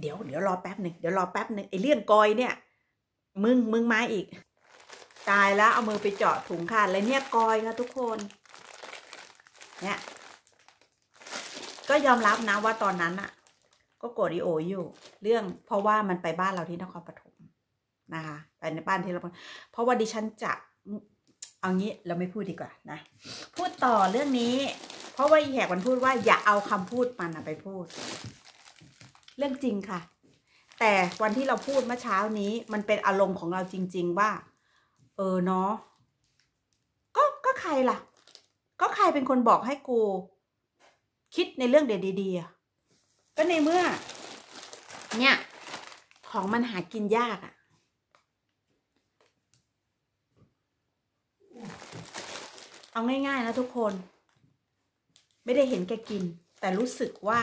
เดี๋ยวเดี๋ยวรอแป๊บหนึ่งเดี๋ยวรอแป๊บหนึ่งไอ้เลี่ยนกอยเนี่ย มึงมึงมาอีก ตายแล้วเอามือไปเจาะถุงค่ะแล้วเนี่ยกอยค่ะทุกคน เนี่ย ก็ยอมรับนะ ว่าตอนนั้นอะก็โกรธอีโออยู่เรื่องเพราะว่ามันไปบ้านเราที่นครปฐมนะคะไปในบ้านที่เรา เพราะว่าดิฉันจะเอางี้เราไม่พูดดีกว่านะ พูดต่อเรื่องนี้ เพราะว่าอีแหกมันพูดว่า อย่าเอาคำพูดมันไปพูดเรื่องจริงค่ะ แต่วันที่เราพูดเมื่อเช้านี้ มันเป็นอารมณ์ของเราจริงๆว่า เออเนาะ ก็ก็ใครล่ะ ก็ใครเป็นคนบอกให้กู คิดในเรื่องเด็ดๆก็ในเมื่อ เนี่ย ของมันหากินยากอ่ะเอาง่ายๆนะทุกคน ไม่ได้เห็นแกกิน แต่รู้สึกว่า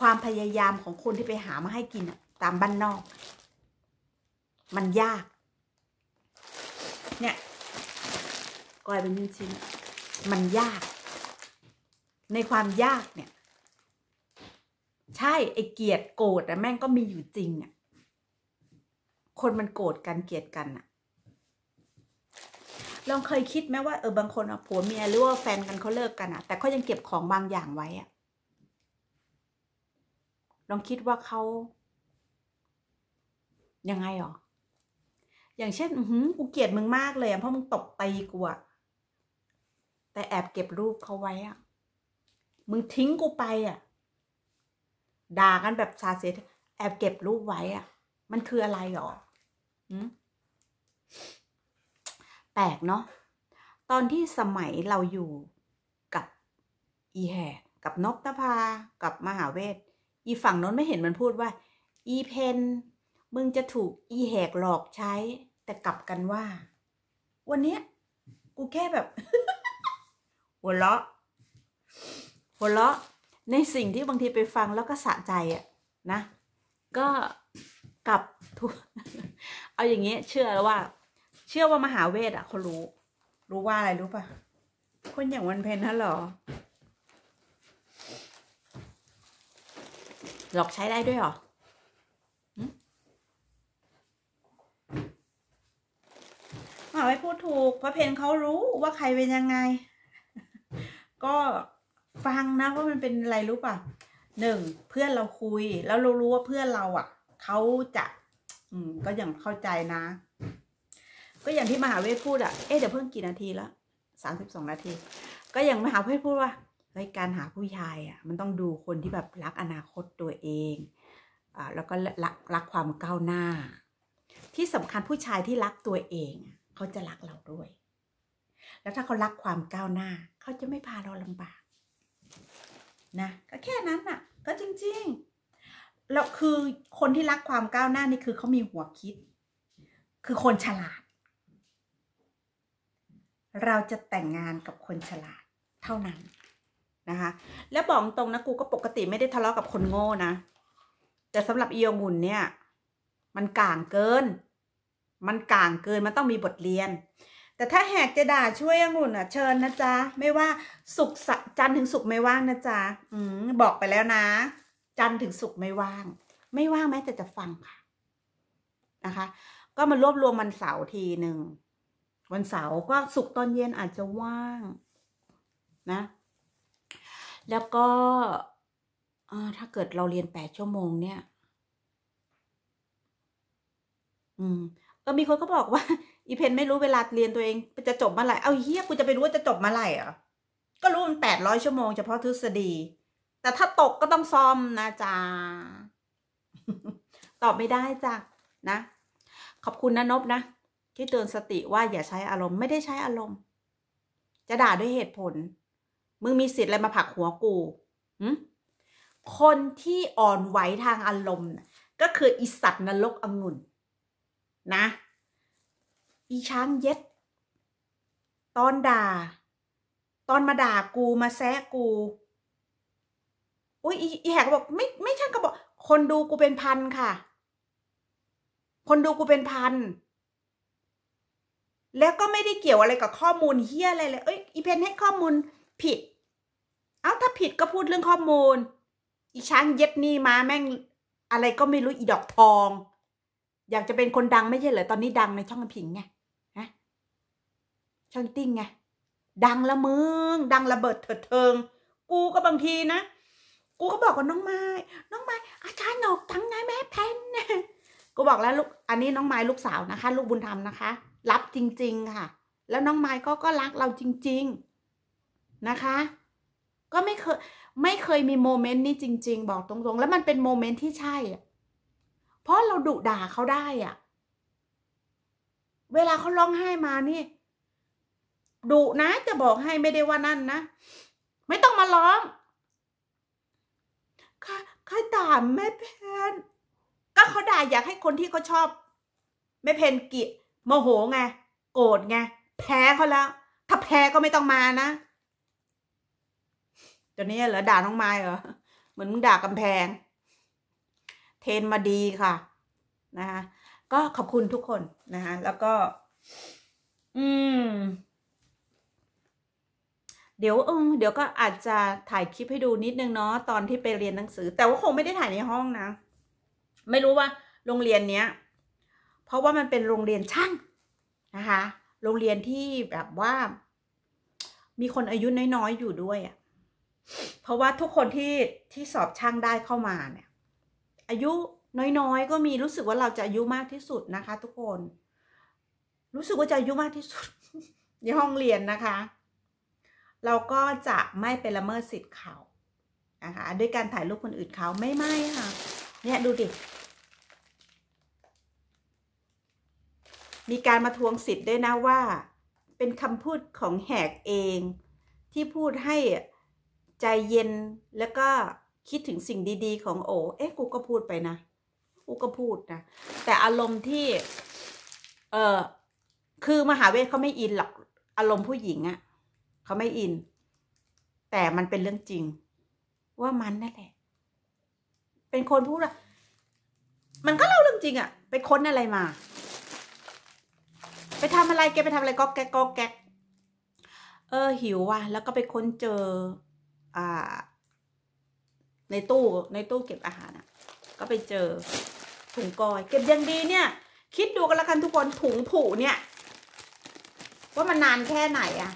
ความพยายามของคนที่ไปหามาให้กินตามบ้านนอก มันยาก เนี่ยกลายเป็นชิ้นนมันยาก ในความยากเนี่ย ใช่ ไอเกียดโกรธอะแม่งก็มีอยู่จริงอะคนมันโกรธกันเกียดกันอะลองเคยคิดไหมว่าเออบางคนอะผัวเมียหรือว่าแฟนกันเขาเลิกกันอะแต่เขายังเก็บของบางอย่างไว้อะลองคิดว่าเขา ยังไงหรอ อย่างเช่น อือกูเกลียดมึงมากเลย เพราะมึงตบตีกูอะแต่แอบเก็บรูปเขาไว้อะมึงทิ้งกูไปอะด่ากันแบบสาเสียแอบเก็บรูปไว้อะมันคืออะไรหรอแปลกเนาะ ตอนที่สมัยเราอยู่กับ อีแหกกับนกตะพา กับมหาเวทอีฝั่งนั้นไม่เห็นมันพูดว่า อีเพนมึงจะถูกอีแหกหลอกใช้แต่กลับกันว่า วันเนี้ยกูแค่แบบหัวเราะหัวเราะในสิ่งที่บางทีไปฟังแล้วก็สะใจอะนะ ก็กลับถูกเอาอย่างเงี้ยเชื่อแล้วว่า เชื่อว่ามหาเวทอะเขารู้ รู้ว่าอะไรรู้ปะคนอย่างวันเพนนะหรอหลอกใช้ได้ด้วยหรอมาไม่พูดถูกพระเพนเขารู้ว่าใครเป็นยังไง ก็ฟังนะว่ามันเป็นอะไรรู้ป่ะ หนึ่งเพื่อนเราคุย แล้วเรารู้ว่าเพื่อนเราอ่ะเขาจะ อืมก็อย่างเข้าใจนะ ก็อย่างที่มหาเวทพูดอ่ะ เอ๊ะเดี๋ยวเพิ่งกี่นาทีแล้วสามสิบสองนาที ก็อย่างมหาเวทพูดว่าเฮ้ยการหาผู้ชายอ่ะมันต้องดูคนที่แบบรักอนาคตตัวเอง อ่าแล้วก็รักรักความก้าวหน้า ที่สำคัญผู้ชายที่รักตัวเองเขาจะรักเราด้วย แล้วถ้าเขารักความก้าวหน้าเขาจะไม่พาเราลำบากนะก็แค่นั้นน่ะ ก็จริงๆแล้วคือคนที่รักความก้าวหน้านี่คือเขามีหัวคิด คือคนฉลาด เราจะแต่งงานกับคนฉลาดเท่านั้นนะคะ แล้วบอกตรงนะกูก็ปกติไม่ได้ทะเลาะกับคนโง่นะแต่สำหรับอียงุ่นเนี่ย มันก่างเกิน มันก่างเกินมันต้องมีบทเรียน แต่ถ้าแหกจะด่าช่วยองุ่นอ่ะเชิญนะจ๊ะไม่ว่าสุกจันถึงสุกไม่ว่างนะจ๊ะอืมบอกไปแล้วนะ จันถึงสุกไม่ว่าง ไม่ว่างแม้แต่จะฟังค่ะ นะคะ ก็มารวบรวมวันเสาร์ทีหนึ่งวันเสาร์ก็สุกตอนเย็นอาจจะว่าง นะแล้วก็ถ้าเกิดเราเรียนแปดชั่วโมงเนี่ย อืมเออมีคนก็บอกว่า อีเพนไม่รู้เวลาเรียนตัวเอง จะจบเมื่อไหร่เอาเฮียกูจะไปรู้ว่าจะจบเมื่อไหร่อ่ะ ก็รู้มันแปดร้อยชั่วโมง เฉพาะทฤษฎี แต่ถ้าตกก็ต้องซ่อมนะจ๊ะตอบไม่ได้จ้ะ นะ ขอบคุณนะนบนะ ที่เตือนสติว่าอย่าใช้อารมณ์ไม่ได้ใช้อารมณ์ จะด่าด้วยเหตุผลมึงมีสิทธิ์อะไร มาผักหัวกูหืคนที่อ่อนไหวทางอารมณ์ก็คืออีสัตว์นรกองุ่นนะ อีช้างเย็ด ตอนด่า ตอนมาด่ากูมาแซะกู อุ้ยอีแหกบอก ไม่ไม่ช่างก็บอก คนดูกูเป็นพันค่ะ คนดูกูเป็นพัน แล้วก็ไม่ได้เกี่ยวอะไรกับ ข้อ มูลเฮี้ยอะไรเลย เอ้ยอีเพนให้ข้อมูลผิด เอาถ้าผิดก็พูดเรื่องข้อมูล อีช้างเย็ดนี่มาแม่งอะไรก็ไม่รู้อีดอกทอง อยากจะเป็นคนดังไม่ใช่เหรอตอนนี้ดังในช่องผิงไงฮะช่องติ้งไง ดังละมึง ดังระเบิดเถิดเทิง กูก็บางทีนะ กูก็บอกกับน้องไม้ น้องไม้ อาจารย์หนกทังไงแม่เพนกูบอกแล้วลูก อันนี้น้องไม้ลูกสาวนะคะ ลูกบุญธรรมนะคะ รับจริง ๆค่ะ แล้วน้องไม้ก็ก็รักเราจริง ๆนะคะ ก็ไม่เคยไม่เคยมีโมเมนต์นี้จริงๆ บอกตรงๆ แล้วมันเป็นโมเมนต์ที่ใช่อะเพราะเราดุด่าเขาได้อะเวลาเขาร้องไห้มานี่ ดุนะจะบอกให้ไม่ได้ว่านั่นนะ ไม่ต้องมาร้องใครด่าแม่เพนก็เขาด่าอยากให้คนที่เขาชอบแม่เพนกิโมโหไงโกรธไงแพ้เขาแล้วถ้าแพ้ก็ไม่ต้องมานะตัวนี้เหรอด่าน้องไม้เหรอเหมือนมึงด่ากำแพง เทนมาดีค่ะนะคะก็ขอบคุณทุกคนนะคะแล้วก็ อืม เดี๋ยวเออเดี๋ยวก็อาจจะถ่ายคลิปให้ดูนิดนึงเนาะตอนที่ไปเรียนหนังสือ แต่ว่าคงไม่ได้ถ่ายในห้องนะ ไม่รู้ว่า โรงเรียนเนี้ย เพราะว่ามันเป็นโรงเรียนช่างนะคะโรงเรียนที่แบบว่า มีคนอายุน้อยๆอยู่ด้วยอะเพราะว่าทุกคนที่ที่สอบช่างได้เข้ามาเนี่ยอายุน้อยๆ ก็มีรู้สึกว่าเราจะอายุมากที่สุดนะคะทุกคน รู้สึกว่าจะอายุมากที่สุดในห้องเรียนนะคะ เราก็จะไม่ไปละเมิดสิทธิ์เขานะคะด้วยการถ่ายรูปคนอื่นเขาไม่ไม่ค่ะเนี่ยดูดิมีการมาทวงสิทธิ์ด้วยนะว่า เป็นคำพูดของแหกเองที่พูดให้ใจเย็นแล้วก็คิดถึงสิ่งดีๆ ของโอเอ๊ะกูก็พูดไปนะ กูก็พูดนะ แต่อารมณ์ที่ เออ คือมหาเวทเขาไม่อินหรอก อารมณ์ผู้หญิงอะเขาไม่อิน แต่มันเป็นเรื่องจริง ว่ามันนั่นแหละ เป็นคนพูดอะมันก็เล่าเรื่องจริงอะ ไปค้นอะไรมา ไปทำอะไรแกไปทำอะไรก็แก๊ก็แก๊ก เออหิวว่ะ แล้วก็ไปค้นเจอ่า ในตู้ในตู้เก็บอาหารอะก็ไปเจอ ถุงกอย เก็บยังดีเนี่ย คิดดูกันละกันทุกคนถุงผูเนี่ยว่ามันนานแค่ไหนอะ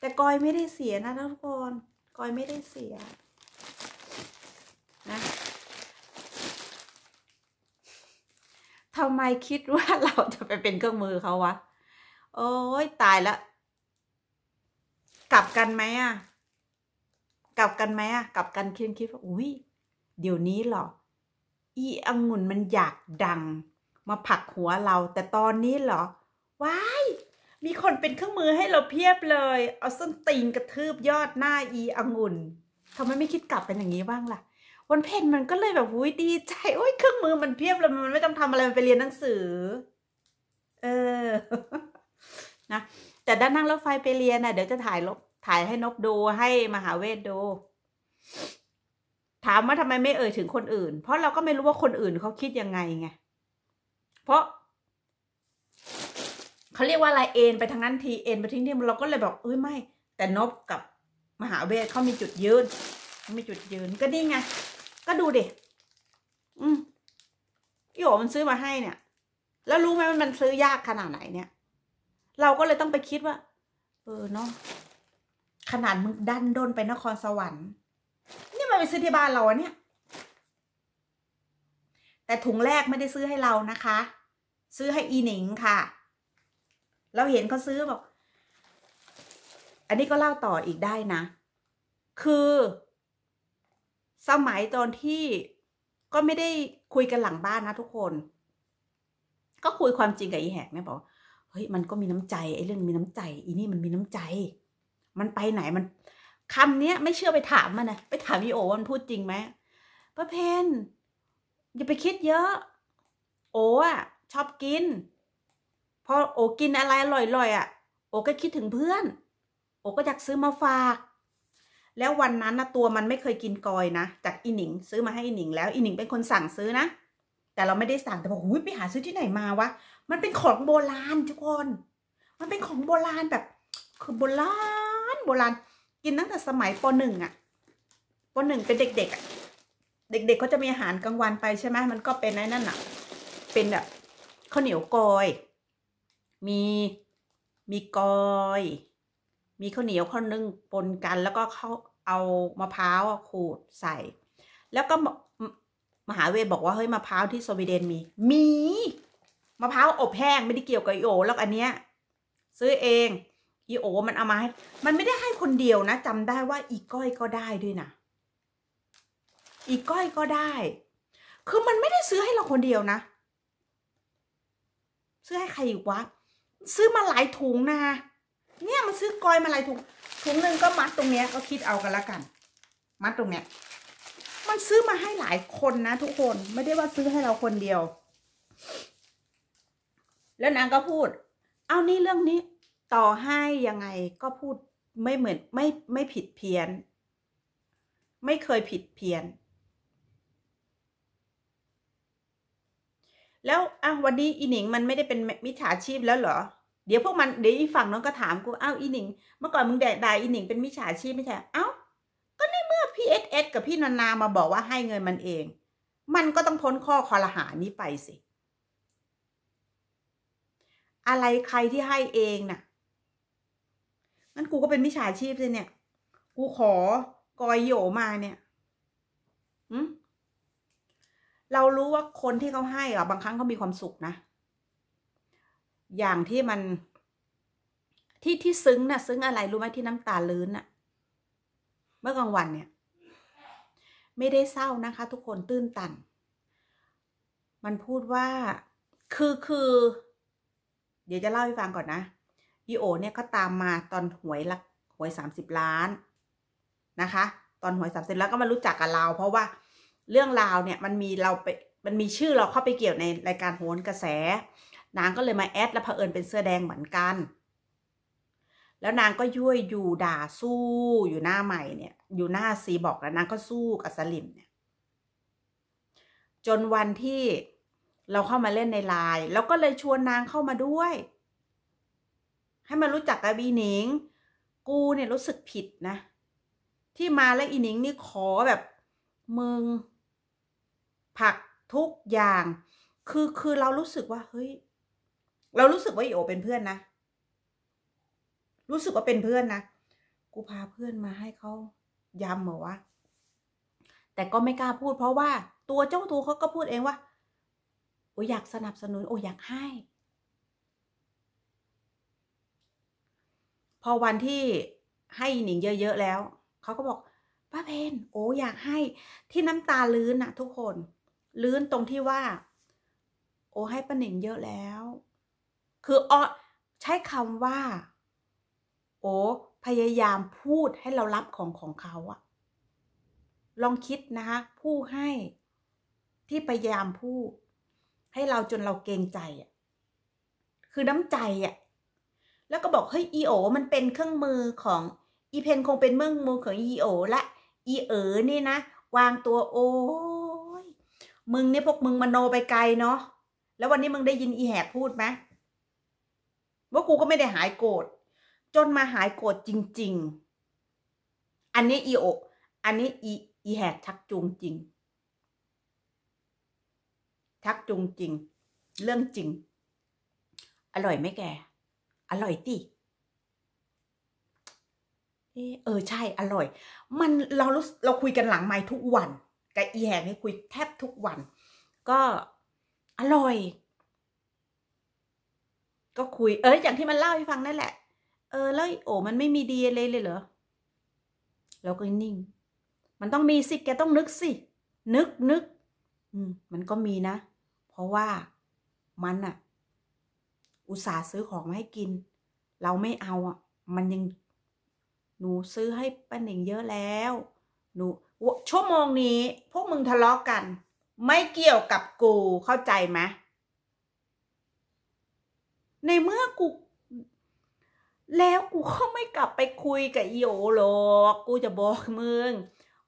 แต่กอยไม่ได้เสียนะทุกคนกอยไม่ได้เสียนะทำไมคิดว่าเราจะไปเป็นเครื่องมือเขาวะโอ้ยตายละกลับกันไหมอ่ะกลับกันไหมอะกลับกันเคียนคิดว่าอุ้ยเดี๋ยวนี้หรออีอังุ่นมันอยากดัง มาผักหัวเรา แต่ตอนนี้หรอว้ายมีคนเป็นเครื่องมือให้เราเพียบเลย เอาส้นตีนกระทืบยอดหน้าอีอังุ่นทำไมไม่คิดกลับเป็นอย่างนี้บ้างล่ะ วันเพ็ญมันก็เลยแบบอุ้ยดีใจโอ้ยเครื่องมือมันเพียบเลยมันไม่ต้องทำอะไรมันไปเรียนหนังสือ เออ นะ แต่ด้านนั่งรถไฟไปเรียนน่ะเดี๋ยวจะถ่ายรถถ่ายให้นกดู ให้มหาเวทดู ถามว่าทำไมไม่เอ่ยถึงคนอื่น เพราะเราก็ไม่รู้ว่าคนอื่นเขาคิดยังไงไงเพราะเขาเรียกว่าอะไรเอ็นไปทางนั้นที เอ็นไปทิ้งที่เราก็เลยบอกเอ้ยไม่แต่นบกับ มหาเวทเขามีจุดยืนมีจุดยืนก็นี่ไงก็ดูดิอืมพี่โอมันซื้อมาให้เนี่ย แล้วรู้ไหมมันซื้อยากขนาดไหนเนี่ย เราก็เลยต้องไปคิดว่า เออ เนาะขนาดมึงดันด้นไปนครสวรรค์นี่มัน ไปซื้อที่บ้านเราเนี่ย แต่ถุงแรกไม่ได้ซื้อให้เรานะคะ ซื้อให้อี หนิงค่ะ เราเห็นเขาซื้อบอก อันนี้ก็เล่าต่ออีกได้นะ คือ สมัยตอนที่ก็ไม่ได้คุยกันหลังบ้าน นะ ทุกคน ก็คุยความจริงกับอีแหกเนี่ยบอก เฮ้ยมันก็มีน้ำใจไอ้เรื่องมีน้ำใจ อีนี่มันมีน้ำใจมันไปไหนมันคำเนี้ยไม่เชื่อไปถามมันนะไปถามพี่โอว่ามันพูดจริงไหมป้าเพนอย่าไปคิดเยอะ โอ้อะชอบกินพอโอกินอะไรอร่อยๆอ่ะ โอก็คิดถึงเพื่อน โอก็อยากซื้อมาฝาก แล้ววันนั้นนะตัวมันไม่เคยกินกอยนะจากอีหนิงซื้อมาให้อีหนิง แล้วอีหนิงเป็นคนสั่งซื้อนะ แต่เราไม่ได้สั่งแต่บอกห้ยไปหาซื้อที่ไหนมาวะมันเป็นของโบราณทุกคน มันเป็นของโบราณแบบคือโบราณโบราณกินตั้งแต่สมัยปหนึ่งอะปหนึ่งเป็นเด็ก ๆ เด็กๆเขาจะมีอาหารกลางวันไปใช่ไหมมันก็เป็นไอ้นั่นอะเป็นแบบข้าวเหนียวกอย มีมีกอยมีข้าวเหนียวข้าวนึ่งปนกันแล้วก็เขาเอามะพร้าวขูดใส่ แล้วก็มหาเวบอกว่าเฮ้ยมะพร้าวที่สวีเดนมีมีมะพร้าวอบแห้งไม่ได้เกี่ยวกับโอแล้วอันเนี้ยซื้อเองอีโอมันเอามาให้มันไม่ได้ให้คนเดียวนะจำได้ว่าอีก้อยก็ได้ด้วยนะ อีก้อยก็ได้ คือมันไม่ได้ซื้อให้เราคนเดียวนะ ซื้อให้ใครอีกวะ ซื้อมาหลายถุงนะ เนี่ยมันซื้อก้อยมาหลายถุง ถุงหนึ่งก็มัดตรงเนี้ยก็คิดเอากันละกัน มัดตรงเนี้ย มันซื้อมาให้หลายคนนะทุกคนไม่ได้ว่าซื้อให้เราคนเดียว แล้วนางก็พูด เอานี่เรื่องนี้ต่อให้ยังไงก็พูดไม่เหมือนไม่ไม่ผิดเพี้ยนไม่เคยผิดเพี้ยน แล้วอ้าววันนี้อีหนิงมันไม่ได้เป็นมิจฉาชีพแล้วเหรอ เดี๋ยวพวกมันเดี๋ยวอีฝั่งน้องก็ถามกูอ้าวอีหนิงเมื่อก่อนมึงแดกดายอีหนิงเป็นมิจฉาชีพไม่ใช่เอ้าก็ในเมื่อพี่เอสเอสกับพี่นานา มาบอกว่าให้เงินมันเอง มันก็ต้องพ้นข้อคอรหานี้ไปสิ อะไรใครที่ให้เองนะ่ะนั่นกูก็เป็นมิจฉาชีพเลยเนี่ย กูขอกอยโยมาเนี่ย เรารู้ว่าคนที่เขาให้อะบางครั้งเขามีความสุขนะ อย่างที่มัน ที่ที่ซึ้งนะ่ะ ซึ้งอะไรรู้ไหมที่น้ำตาลื้นน่ะ เมื่อกลางวันเนี่ย ไม่ได้เศร้านะคะทุกคนตื้นตัน มันพูดว่า คือคือเดี๋ยวจะเล่าให้ฟังก่อนนะพี่โอเนี่ยก็ตามมาตอนหวยละหวยสามสิบล้านนะคะ ตอนหวยสามสิบแล้วก็มารู้จักกับเราเพราะว่าเรื่องราวเนี่ยมันมีเราไปมันมีชื่อเราเข้าไปเกี่ยวในรายการโหนกระแส นางก็เลยมาแอดและเผอิญเป็นเสื้อแดงเหมือนกัน แล้วนางก็ยั่วยู่ด่าสู้อยู่หน้าใหม่เนี่ยอยู่หน้าซีบอกแล้วนางก็สู้กับสลิมเนี่ยจนวันที่เราเข้ามาเล่นในไลน์แล้วก็เลยชวนนางเข้ามาด้วยให้มันรู้จักกับอีหนิง กูเนี่ย รู้สึกผิดนะ ที่มาแล้วอีหนิงนี่ขอแบบ มึง ผักทุกอย่าง คือคือเรารู้สึกว่า เฮ้ย เรารู้สึกว่าอีโอเป็นเพื่อนนะรู้สึกว่าเป็นเพื่อนนะ กูพาเพื่อนมาให้เขายำเหรอวะ แต่ก็ไม่กล้าพูดเพราะว่า ตัวเจ้าตัวเขาก็พูดเองว่าโออยากสนับสนุนโออยากให้พอวันที่ให้หนิงเยอะๆแล้ว เขาก็บอกป้าเพนโอ้อยากให้ที่น้ำตาลื้นนะทุกคน ลื้นตรงที่ว่า โอ้ให้ป้าหนิงเยอะแล้ว คือออใช้คำว่า โอ้พยายามพูดให้เรารับของของเขาอะลองคิดนะคะผู้ให้ ที่พยายามพูด ให้เราจนเราเกรงใจอะ คือน้ำใจอะแล้วก็บอกเฮ้ยอีโอมันเป็นเครื่องมือของ อีเพนคงเป็นเมืองมือของอีโอละอีเอ๋อนี่นะวางตัวโอ้ยมึงนี่พวกมึงมโนไปไกลเนาะแล้ววันนี้มึงได้ยินอีแหกพูดไหมว่ากูก็ไม่ได้หายโกรธจนมาหายโกรธจริง ๆ อันนี้อีโอ อันนี้อี อีแหกชักจูงจริงชักจูงจริง เรื่องจริง อร่อยไหมแกอร่อยดิเออ ใช่ อร่อย มันเรารู้ เราคุยกันหลังไม้ทุกวันกับอีแหงนี่คุยแทบทุกวัน ก็ อร่อย ก็คุยเอออย่างที่มันเล่าให้ฟังนั่นแหละ เออแล้วโอ้มันไม่มีดีเลยเลยเหรอ เราก็นิ่ง มันต้องมีสิแกต้องนึกสิ นึกนึกอืม มันก็มีนะ เพราะว่ามันอะอุตส่าห์ซื้อของมาให้กิน เราไม่เอาอ่ะ มันยัง หนูซื้อให้ป้าหนิงเยอะแล้ว หนูชั่วโมงนี้ พวกมึงทะเลาะกกัน ไม่เกี่ยวกับกู เข้าใจไหมในเมื่อกู แล้วกูก็ไม่กลับไปคุยกับอีโอหรอกกูจะบอกมึง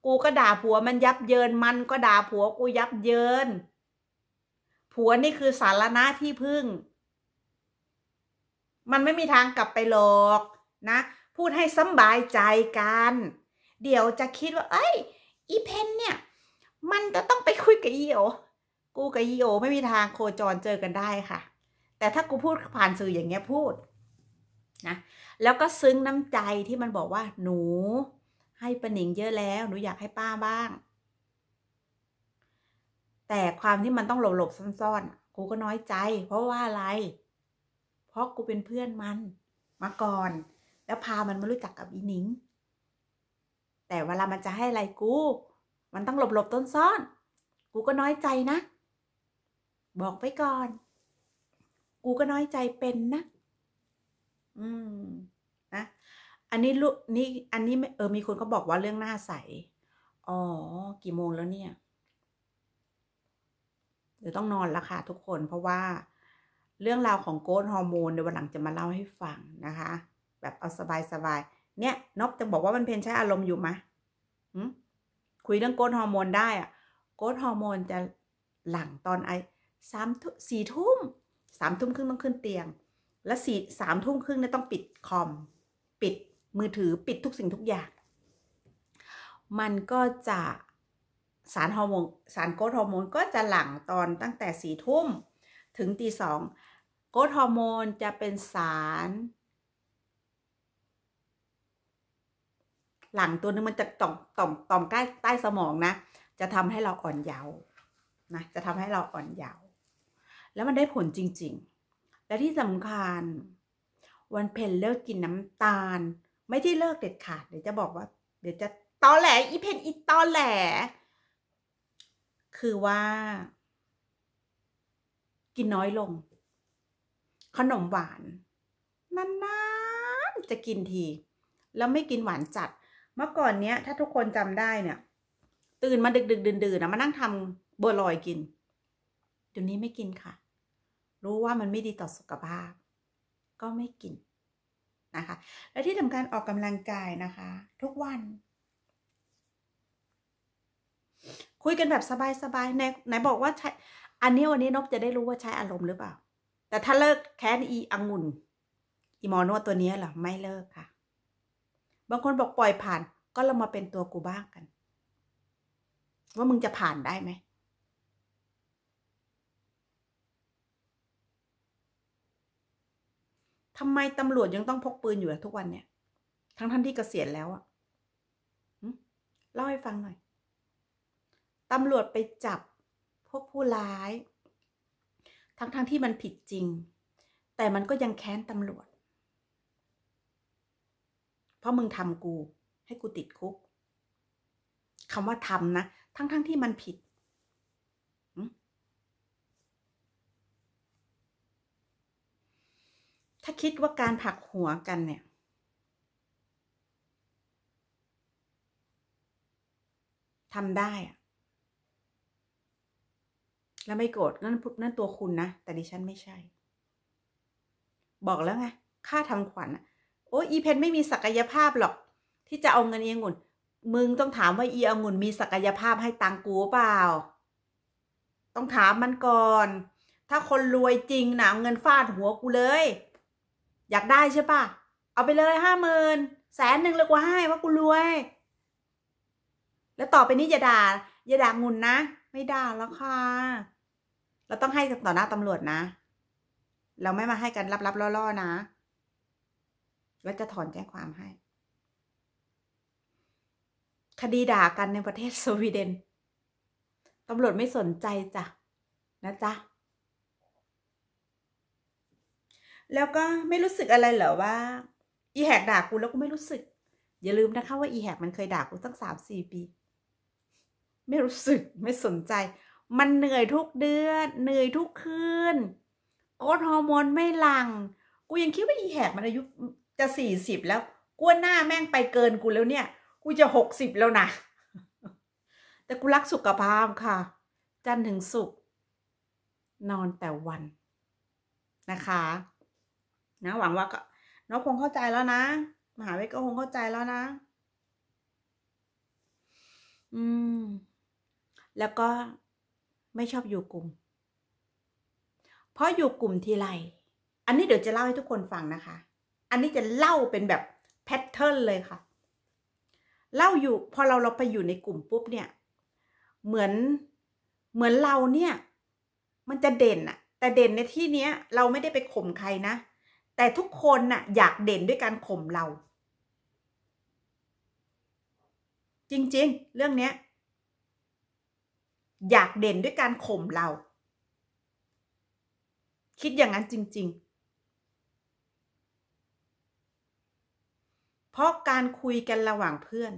กูก็ด่าผัวมันยับเยินมันก็ด่าผัวกูยับเยิน ผัวนี่คือสารณะที่พึ่งมันไม่มีทางกลับไปหลอกนะ พูดให้สบายใจกัน เดี๋ยวจะคิดว่าเอ้ย อีเพนเนี่ย มันจะต้องไปคุยกับอีโอ กูกับอีโอไม่มีทางโคจรเจอกันได้ค่ะ แต่ถ้ากูพูดผ่านสื่ออย่างเงี้ยพูดนะ แล้วก็ซึ้งน้ำใจที่มันบอกว่าหนู ให้ปนิงเยอะแล้วหนูอยากให้ป้าบ้าง แต่ความที่มันต้องหลบๆซ่อนๆกูก็น้อยใจเพราะว่าอะไรราะกูเป็นเพื่อนมัน มาก่อน แล้วพามันมารู้จักกับอีหนิงแต่เวลามันจะให้อะไรกูมันต้องหลบหลบต้นซ่อน กูก็น้อยใจนะ บอกไปก่อน กูก็น้อยใจเป็นนะอืมนะอันนี้ลูกนี่ อันนี้เออ มีคนเขาบอกว่าเรื่องหน้าใส อ๋อ กี่โมงแล้วเนี่ยเดี๋ยวต้องนอนละค่ะ ทุกคนเพราะว่าเรื่องราวของโกรทฮอร์โมนในวันหลังจะมาเล่าให้ฟังนะคะ แบบเอาสบายสบายเนี่ยนบจะบอกว่ามันเพนใช้อารมณ์อยู่ไหมคุยเรื่องโกรทฮอร์โมนได้อะโกรทฮอร์โมนจะหลังตอนไอสามทุ่สี่ทุ่มสามทุ่มครึ่งต้องขึ้นเตียง และสี่สามทุ่มครึ่งเนี่ยต้องปิดคอม ปิดมือถือปิดทุกสิ่งทุกอย่าง มันก็จะสารฮอร์โมนสารโกรทฮอร์โมนก็จะหลังตอนตั้งแต่สี่ทุ่มถึงตีสอง โกรทฮอร์โมนจะเป็นสาร หลังตัวนึงมันจะต่อมต่อมต่อมใกล้ใต้สมองนะ จะทำให้เราอ่อนเยาว์นะจะทำให้เราอ่อนเยาว์แล้วมันได้ผลจริง ๆ และที่สำคัญวันเพนเลิกกินน้ำตาล ไม่ได้เลิกเด็ดขาดเดี๋ยวจะบอกว่า เดี๋ยวจะตอแหลอีเพนอีตอแหล คือว่ากินน้อยลง ขนมหวานนานๆจะกินที แล้วไม่กินหวานจัด เมื่อก่อนเนี้ย ถ้าทุกคนจำได้เนี่ยตื่นมาดึกดึกดื่นๆนะมานั่งทำบัวลอยกินเดี๋ยวนี้ไม่กินค่ะ รู้ว่ามันไม่ดีต่อสุขภาพ ก็ไม่กินนะคะ และที่ทำการออกกำลังกายนะคะ ทุกวัน คุยกันแบบสบายๆไหนไหนบอกว่าใช้อันนี้วันนี้นกจะได้รู้ว่าใช้อารมณ์หรือ เปล่า แต่ถ้าเลิกแค้น อีอังุ่น อีหมอนวดตัวนี้เหรอไม่เลิกค่ะ บางคนบอกปล่อยผ่านก็เรามาเป็นตัวกู บ้างกัน ว่ามึงจะผ่านได้ไหม ทำไมตำรวจยังต้อง พก ปืนอยู่ทุกวันเนี่ย ทั้ง ท่านที่เกษียณแล้วอะเล่าให้ฟังหน่อยตำรวจไปจับพบผู้ร้าย ทั้งๆทที่มันผิดจริง แต่มันก็ยังแค้นตำรวจ เพราะมึงทำกู ให้กูติดคุกคำว่าทำนะ ทั้งๆทที่มันผิด ถ้าคิดว่าการผักหัวกันเนี่ยทำได้อะแล้วไม่โกรธนั่นนั่นตัวคุณนะ แต่ดิฉันไม่ใช่ บอกแล้วไง ค่าทำขวัญโอ้อีเพนไม่มีศักยภาพหรอก ที่จะเอาเงินเอียงุ่น มึงต้องถามว่าอีเอางุ่นมีศักยภาพให้ตังกูเปล่า ต้องถามมันก่อน ถ้าคนรวยจริงนะเงินฟาดหัวกูเลย อยากได้ใช่ปะเอาไปเลยห้าหมื่นแสนหนึ่งเลยกว่าให้ว่ากูรวย แล้วต่อไปนี้อย่าด่าอย่าด่างุนนะไม่ด่าแล้วค่ะเราต้องให้ต่อหน้าตำรวจนะ เราไม่มาให้กันรับรับล่อ ๆนะแล้วจะถอนแจ้งความให้ คดีด่ากันในประเทศสวีเดนตำรวจไม่สนใจจ้ะ นะจ๊ะ แล้วก็ไม่รู้สึกอะไรเหรอว่า อีแหกด่ากูแล้วกูไม่รู้สึก อย่าลืมนะคะว่าอีแหกมันเคยด่ากูตั้งสามสี่ปี ไม่รู้สึกไม่สนใจมันเหนื่อยทุกเดือน เหนื่อยทุกคืน โกรทฮอร์โมนไม่หลัง่งกูยังคิดว่าอีแหกมันอายุจะสี่สิบแล้วกูหน้าแม่งไปเกินกูแล้วเนี่ย กูจะหกสิบแล้วนะ แต่กูรักสุขภาพค่ะ จันถึงสุข นอนแต่วันนะคะ นะ หวังว่าก็น้องคงเข้าใจแล้วนะ มหาวิทยาลัยก็คงเข้าใจแล้วนะ อืม แล้วก็ไม่ชอบอยู่กลุ่ม เพราะอยู่กลุ่มทีไร อันนี้เดี๋ยวจะเล่าให้ทุกคนฟังนะคะ อันนี้จะเล่าเป็นแบบแพทเทิร์นเลยค่ะ เล่าอยู่พอเราเราไปอยู่ในกลุ่มปุ๊บเนี่ย เหมือนเหมือนเราเนี่ย มันจะเด่นอะ แต่เด่นในที่เนี้ยเราไม่ได้ไปข่มใครนะ แต่ทุกคนน่ะ อยากเด่นด้วยการข่มเรา จริงๆ เรื่องเนี้ยอยากเด่นด้วยการข่มเรา คิดอย่างนั้นจริงๆ เพราะการคุยกันระหว่างเพื่อน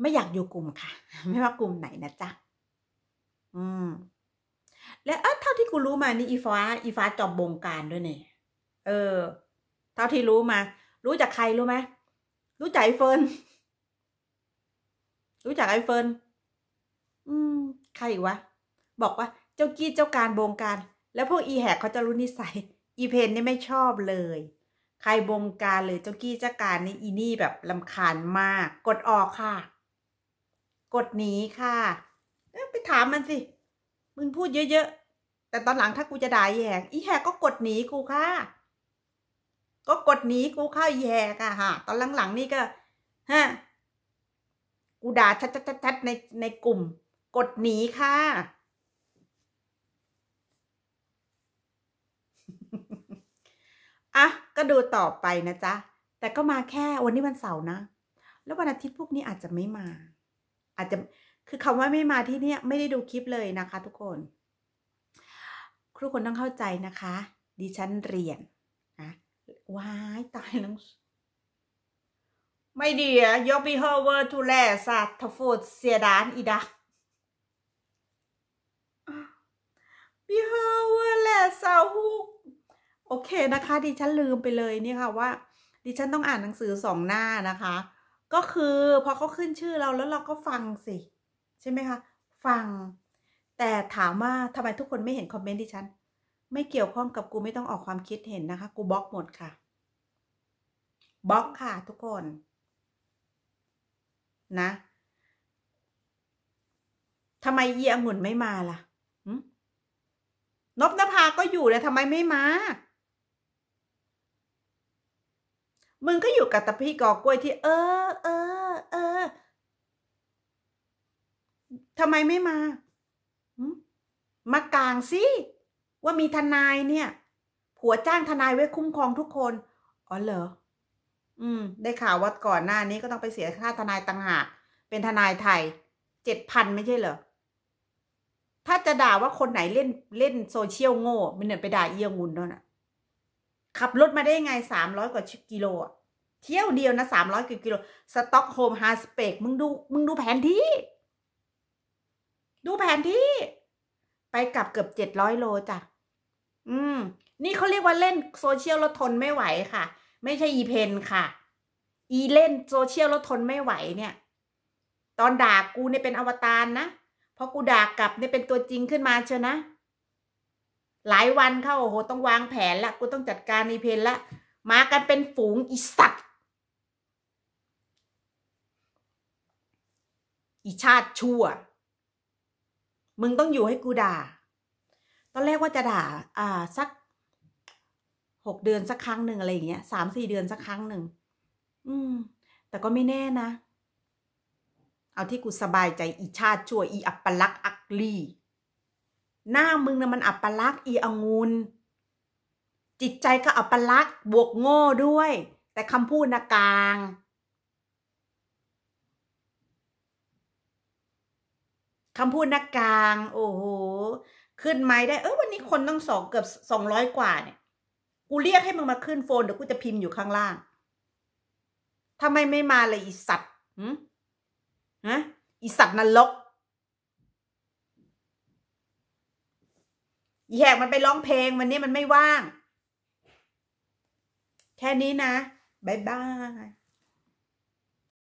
ไม่อยากอยู่กลุ่มค่ะ ไม่ว่ากลุ่มไหนนะจ๊ะอืม และเออเท่าที่กูรู้มานี่อีฟ้า อีฟ้าจอบบงการด้วยเนี่ยเออ เท่าที่รู้มา รู้จากใครรู้ไหมรู้จักไอเฟิร์นรู้จักไอเฟิร์นอืม ใครอีกวะ บอกว่า เจ้ากี้เจ้าการบงการ แล้วพวกอีแหกเขาจะรู้นิสัย อีเพนนี่ไม่ชอบเลย ใครบงการหรือเจ้ากี้เจ้าการนี่อีนี่แบบลำคาญมาก กดออกค่ะ กดหนีค่ะไปถามมันสิ มึงพูดเยอะๆ แต่ตอนหลังถ้ากูจะด่าอีแหกอีแหกก็กดหนีกูค่ะ ก็กดหนีกูเข้าอีแหกอะค่ะ ตอนหลังๆนี่ก็ ฮะกูด่าชัดๆในในกลุ่มกดหนีค่ะอ่ะ ก็ดูต่อไปนะจ๊ะ แต่ก็มาแค่วันนี้วันเสาร์นะ แล้ววันอาทิตย์พวกนี้อาจจะไม่มา อาจจะคือคำว่าไม่มาที่เนี้ยไม่ได้ดูคลิปเลยนะคะทุกคน ครูคนต้องเข้าใจนะคะ ดิฉันเรียนนะว้ายตายแล้วไม่ดีอะยก My d อ a ์ jag behöver to läsa två s e d ี n idag. b e อ ö ์ e r läsa หูโอเคนะคะดิฉันลืมไปเลยนี่ค่ะว่าดิฉันต้องอ่านหนังสือสองหน้านะคะ ก็คือพอเขาขึ้นชื่อเราแล้วเราก็ฟังสิ ใช่ไหมคะ ฟัง แต่ถามว่าทำไมทุกคนไม่เห็นคอมเมนต์ดิฉัน ไม่เกี่ยวข้องกับกูไม่ต้องออกความคิดเห็นนะคะ กูบล็อกหมดค่ะบล็อกค่ะทุกคนนะทำไมเยียองุ่นไม่มาล่ะนบนภาก็อยู่ลยทำไมไม่มา มึงก็อยู่กับตะพี่กอกล้วยที่เออเออเออทำไมไม่มามากลางสิว่ามีทนายเนี่ย ผัวจ้างทนายไว้คุ้มครองทุกคน อ๋อเหรออืม ได้ข่าวว่าก่อนหน้านี้ก็ต้องไปเสียค่าทนายต่างหากเป็นทนายไทยเจ็ดพันไม่ใช่เหรอ ถ้าจะด่าว่าคนไหนเล่นเล่นโซเชียลโง่มันเหี่ยนไปด่าเอียงุนเนาะขับรถมาได้ไงสามร้อยกว่า กิโล เที่ยวเดียวนะสามร้อยกิโล สต็อกโฮมฮาสเปก มึงดู มึงดูแผนที่ ดูแผนที่ ไปกลับเกือบเจ็ดร้อยโลจ้ะ อืม นี่เขาเรียกว่าเล่นโซเชียลแล้วทนไม่ไหวค่ะไม่ใช่อีเพนค่ะ อีเล่นโซเชียลแล้วทนไม่ไหวเนี่ย ตอนด่ากูเนี่ยเป็นอวตารนะพอกูด่ากลับเนี่ยเป็นตัวจริงขึ้นมาเชียนะ หลายวันเข้า โอ้โห ต้องวางแผนละ กูต้องจัดการอีเพนละมากันเป็นฝูงอีสัตว์อีชาติชั่ว มึงต้องอยู่ให้กูด่าตอนแรกว่าจะด่า อ่าสักหกเดือน สักครั้งหนึ่งอะไรอย่างเงี้ยสามสี่เดือนสักครั้งหนึ่งอืม แต่ก็ไม่แน่นะ เอาที่กูสบายใจ อีชาติ ชั่ว อีอัปลักษ์อักลี หน้ามึงนะมันอัปลักษ์อีองูนจิตใจก็อัปลักษ์บวกโง่ด้วย แต่คำพูดนะกลางคำพูดนะกกลาง โอ้โห ขึ้นไม้ได้ เออวันนี้คนต้องสองเกือบสองร้อยกว่าเนี่ยกูเรียกให้มึงมาขึ้นโฟน เดี๋ยวกูจะพิมพ์อยู่ข้างล่างทำไมไม่มาเลยอีสัตว์หฮะอีสัตว์นรกอีแหกมันไปร้องเพลงวันนี้มันไม่ว่าง แค่นี้นะบายบาย